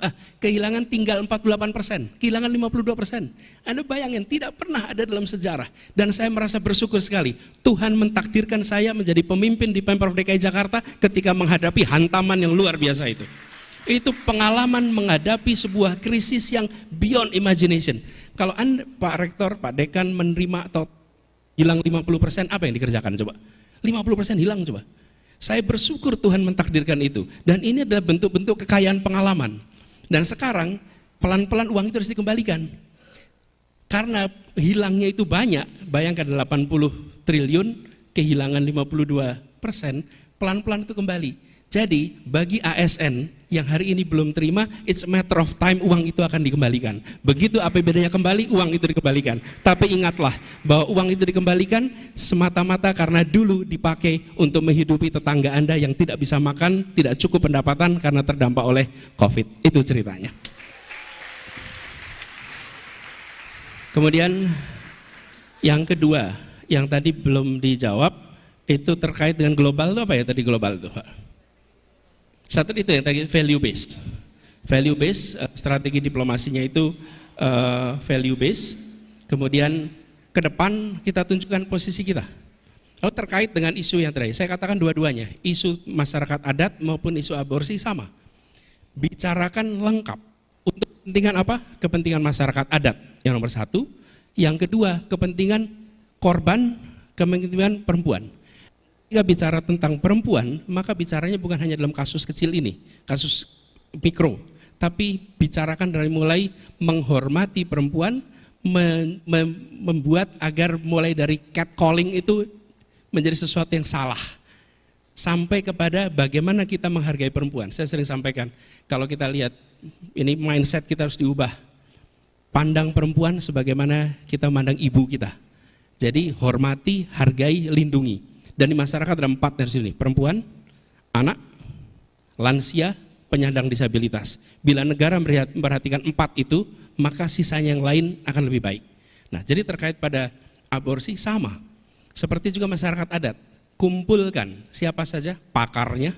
ah, kehilangan tinggal 48 persen, kehilangan 52 persen. Anda bayangin tidak pernah ada dalam sejarah dan saya merasa bersyukur sekali Tuhan mentakdirkan saya menjadi pemimpin di Pemprov DKI Jakarta ketika menghadapi hantaman yang luar biasa itu. Itu pengalaman menghadapi sebuah krisis yang beyond imagination. Kalau Anda, Pak Rektor, Pak Dekan menerima atau hilang 50%, apa yang dikerjakan coba? 50% hilang coba. Saya bersyukur Tuhan mentakdirkan itu. Dan ini adalah bentuk-bentuk kekayaan pengalaman. Dan sekarang pelan-pelan uang itu harus dikembalikan. Karena hilangnya itu banyak, bayangkan 80 triliun, kehilangan 52 persen, pelan-pelan itu kembali. Jadi bagi ASN yang hari ini belum terima, it's a matter of time uang itu akan dikembalikan. Begitu APBD-nya kembali, uang itu dikembalikan. Tapi ingatlah bahwa uang itu dikembalikan semata-mata karena dulu dipakai untuk menghidupi tetangga Anda yang tidak bisa makan, tidak cukup pendapatan karena terdampak oleh COVID. Itu ceritanya. Kemudian yang kedua, yang tadi belum dijawab, itu terkait dengan global itu apa ya tadi global itu Pak? Satu itu yang tadi value based. Value based eh, strategi diplomasinya itu uh, value based. Kemudian ke depan kita tunjukkan posisi kita. Oh, terkait dengan isu yang terakhir, saya katakan dua-duanya, isu masyarakat adat maupun isu aborsi sama. Bicarakan lengkap. Untuk kepentingan apa? Kepentingan masyarakat adat yang nomor satu. Yang kedua, kepentingan korban, kepentingan perempuan. Jika bicara tentang perempuan, maka bicaranya bukan hanya dalam kasus kecil ini, kasus mikro, tapi bicarakan dari mulai menghormati perempuan, membuat agar mulai dari cat calling itu menjadi sesuatu yang salah. Sampai kepada bagaimana kita menghargai perempuan. Saya sering sampaikan, kalau kita lihat ini mindset kita harus diubah. Pandang perempuan sebagaimana kita memandang ibu kita. Jadi hormati, hargai, lindungi. Dan di masyarakat ada empat dari sini, perempuan, anak, lansia, penyandang disabilitas. Bila negara memperhatikan empat itu, maka sisanya yang lain akan lebih baik. Nah, jadi terkait pada aborsi sama. Seperti juga masyarakat adat, kumpulkan siapa saja pakarnya,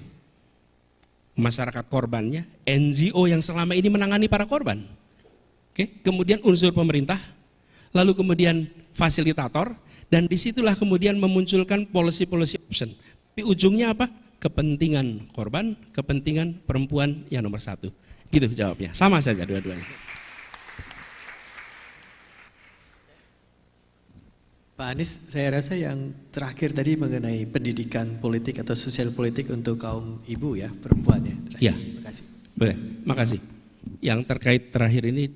masyarakat korbannya, NGO yang selama ini menangani para korban. Oke, kemudian unsur pemerintah, lalu kemudian fasilitator, dan disitulah kemudian memunculkan policy-policy option. Tapi ujungnya apa? Kepentingan korban, kepentingan perempuan yang nomor satu. Gitu jawabnya, sama saja dua-duanya. Pak Anies, saya rasa yang terakhir tadi mengenai pendidikan politik atau sosial politik untuk kaum ibu ya, perempuan ya. Terakhir. Ya, terima kasih. Boleh, makasih. Yang terkait terakhir ini,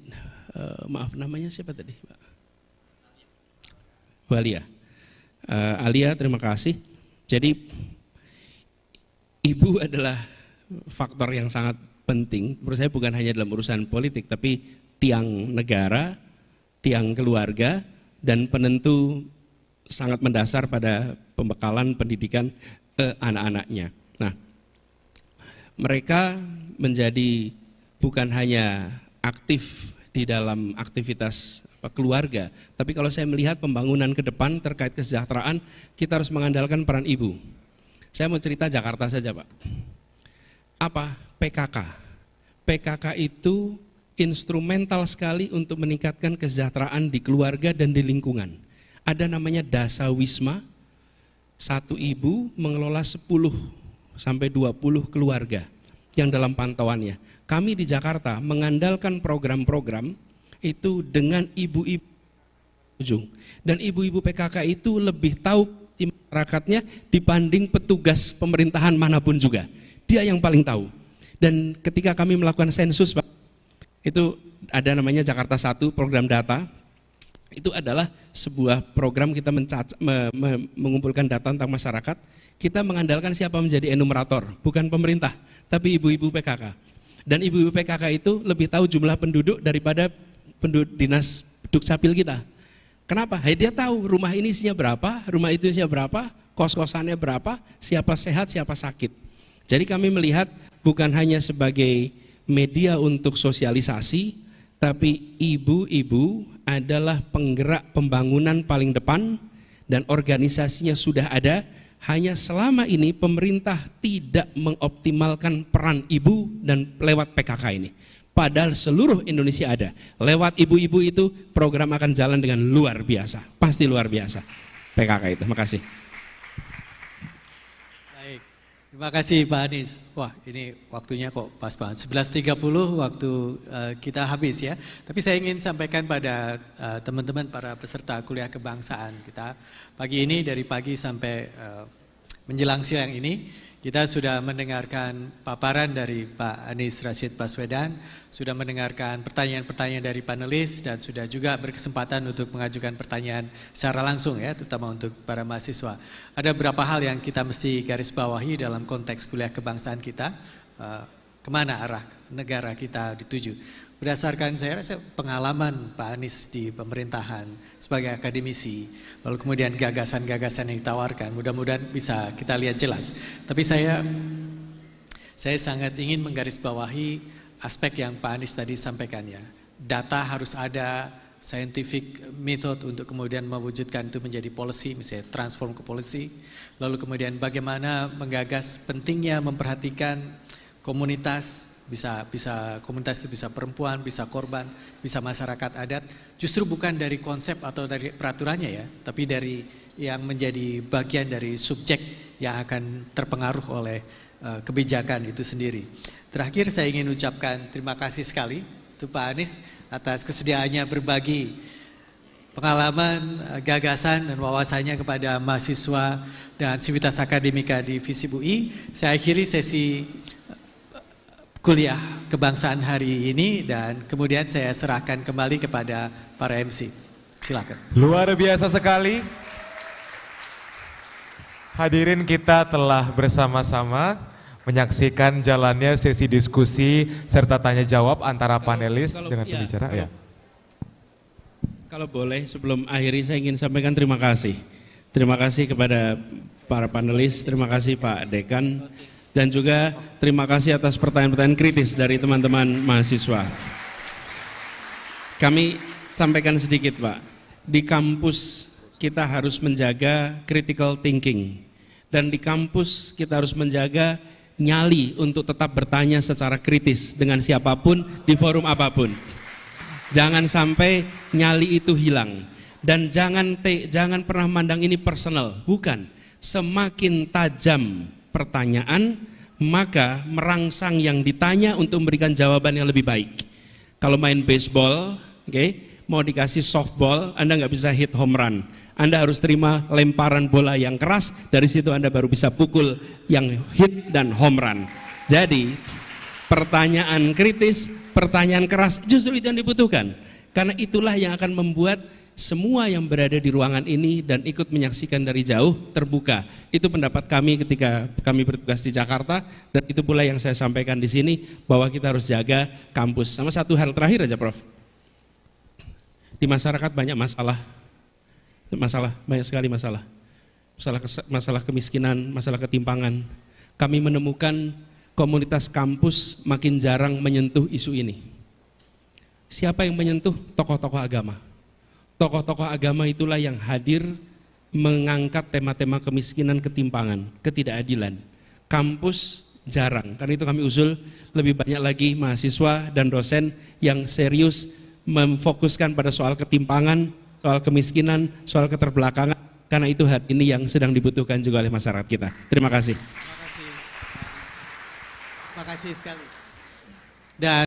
eh, maaf namanya siapa tadi Pak? Alia. Uh, eh, Alia, terima kasih. Jadi ibu adalah faktor yang sangat penting. Menurut saya bukan hanya dalam urusan politik, tapi tiang negara, tiang keluarga, dan penentu sangat mendasar pada pembekalan pendidikan uh, anak-anaknya. Nah, mereka menjadi bukan hanya aktif di dalam aktivitas keluarga. Tapi kalau saya melihat pembangunan ke depan terkait kesejahteraan, kita harus mengandalkan peran ibu. Saya mau cerita Jakarta saja, Pak. Apa? PKK. PKK itu instrumental sekali untuk meningkatkan kesejahteraan di keluarga dan di lingkungan. Ada namanya dasawisma, satu ibu mengelola 10 sampai 20 keluarga yang dalam pantauannya. Kami di Jakarta mengandalkan program-program itu dengan ibu-ibu ujung. Dan ibu-ibu PKK itu lebih tahu masyarakatnya dibanding petugas pemerintahan manapun juga. Dia yang paling tahu. Dan ketika kami melakukan sensus, itu ada namanya Jakarta Satu program data. Itu adalah sebuah program kita mencaca, me, me, mengumpulkan data tentang masyarakat. Kita mengandalkan siapa menjadi enumerator, bukan pemerintah, tapi ibu-ibu PKK. Dan ibu-ibu PKK itu lebih tahu jumlah penduduk daripada penduduk dinas dukcapil kita. Kenapa? Hey, dia tahu rumah ini isinya berapa, rumah itu isinya berapa, kos-kosannya berapa, siapa sehat, siapa sakit. Jadi kami melihat bukan hanya sebagai media untuk sosialisasi, tapi ibu-ibu adalah penggerak pembangunan paling depan dan organisasinya sudah ada. Hanya selama ini pemerintah tidak mengoptimalkan peran ibu dan lewat PKK ini. Padahal seluruh Indonesia ada. Lewat ibu-ibu itu program akan jalan dengan luar biasa. Pasti luar biasa. PKK itu. Terima kasih. Baik. Terima kasih Pak Anies. Wah, ini waktunya kok pas banget. 11.30 waktu uh, kita habis ya. Tapi saya ingin sampaikan pada eh, teman-teman uh, para peserta kuliah kebangsaan kita pagi ini dari pagi sampai uh, menjelang siang ini kita sudah mendengarkan paparan dari Pak Anies Rashid Baswedan sudah mendengarkan pertanyaan-pertanyaan dari panelis dan sudah juga berkesempatan untuk mengajukan pertanyaan secara langsung ya, terutama untuk para mahasiswa. Ada beberapa hal yang kita mesti garis bawahi dalam konteks kuliah kebangsaan kita, eh, kemana arah negara kita dituju. Berdasarkan saya rasa pengalaman Pak Anies di pemerintahan sebagai akademisi, lalu kemudian gagasan-gagasan yang ditawarkan, mudah-mudahan bisa kita lihat jelas. Tapi saya saya sangat ingin menggarisbawahi aspek yang Pak Anies tadi sampaikan ya. Data harus ada, scientific method untuk kemudian mewujudkan itu menjadi policy, misalnya transform ke policy. Lalu kemudian bagaimana menggagas pentingnya memperhatikan komunitas, bisa bisa komunitas itu bisa perempuan, bisa korban, bisa masyarakat adat. Justru bukan dari konsep atau dari peraturannya ya, tapi dari yang menjadi bagian dari subjek yang akan terpengaruh oleh eh, kebijakan itu sendiri. Terakhir saya ingin ucapkan terima kasih sekali untuk Pak Anies atas kesediaannya berbagi pengalaman, eh, gagasan, dan wawasannya kepada mahasiswa dan civitas akademika di FISIB UI. Saya akhiri sesi eh, kuliah kebangsaan hari ini dan kemudian saya serahkan kembali kepada para MC. Silakan. Luar biasa sekali. Hadirin kita telah bersama-sama menyaksikan jalannya sesi diskusi serta tanya jawab antara kalau, panelis kalau, dengan ya, pembicara. Ya. Kalau, ya. kalau boleh sebelum akhiri saya ingin sampaikan terima kasih. Terima kasih kepada para panelis, terima kasih Pak Dekan dan juga terima kasih atas pertanyaan-pertanyaan kritis dari teman-teman mahasiswa. Kami sampaikan sedikit, Pak. Di kampus kita harus menjaga critical thinking dan di kampus kita harus menjaga nyali untuk tetap bertanya secara kritis dengan siapapun di forum apapun. Jangan sampai nyali itu hilang dan jangan te, jangan pernah mandang ini personal, bukan. Semakin tajam pertanyaan, maka merangsang yang ditanya untuk memberikan jawaban yang lebih baik. Kalau main baseball, oke, okay, mau dikasih softball, Anda nggak bisa hit home run anda harus terima lemparan bola yang keras, dari situ Anda baru bisa pukul yang hit dan home run. Jadi, pertanyaan kritis, pertanyaan keras, justru itu yang dibutuhkan. Karena itulah yang akan membuat semua yang berada di ruangan ini dan ikut menyaksikan dari jauh terbuka. Itu pendapat kami ketika kami bertugas di Jakarta dan itu pula yang saya sampaikan di sini bahwa kita harus jaga kampus. Sama satu hal terakhir aja Prof. Di masyarakat banyak masalah masalah, banyak sekali masalah. Masalah, masalah kemiskinan, masalah ketimpangan. Kami menemukan komunitas kampus makin jarang menyentuh isu ini. Siapa yang menyentuh? Tokoh-tokoh agama. Tokoh-tokoh agama itulah yang hadir mengangkat tema-tema kemiskinan, ketimpangan, ketidakadilan. Kampus jarang, karena itu kami usul lebih banyak lagi mahasiswa dan dosen yang serius memfokuskan pada soal ketimpangan, soal kemiskinan, soal keterbelakangan, karena itu hari ini yang sedang dibutuhkan juga oleh masyarakat kita. Terima kasih. Terima kasih, Terima kasih sekali. Dan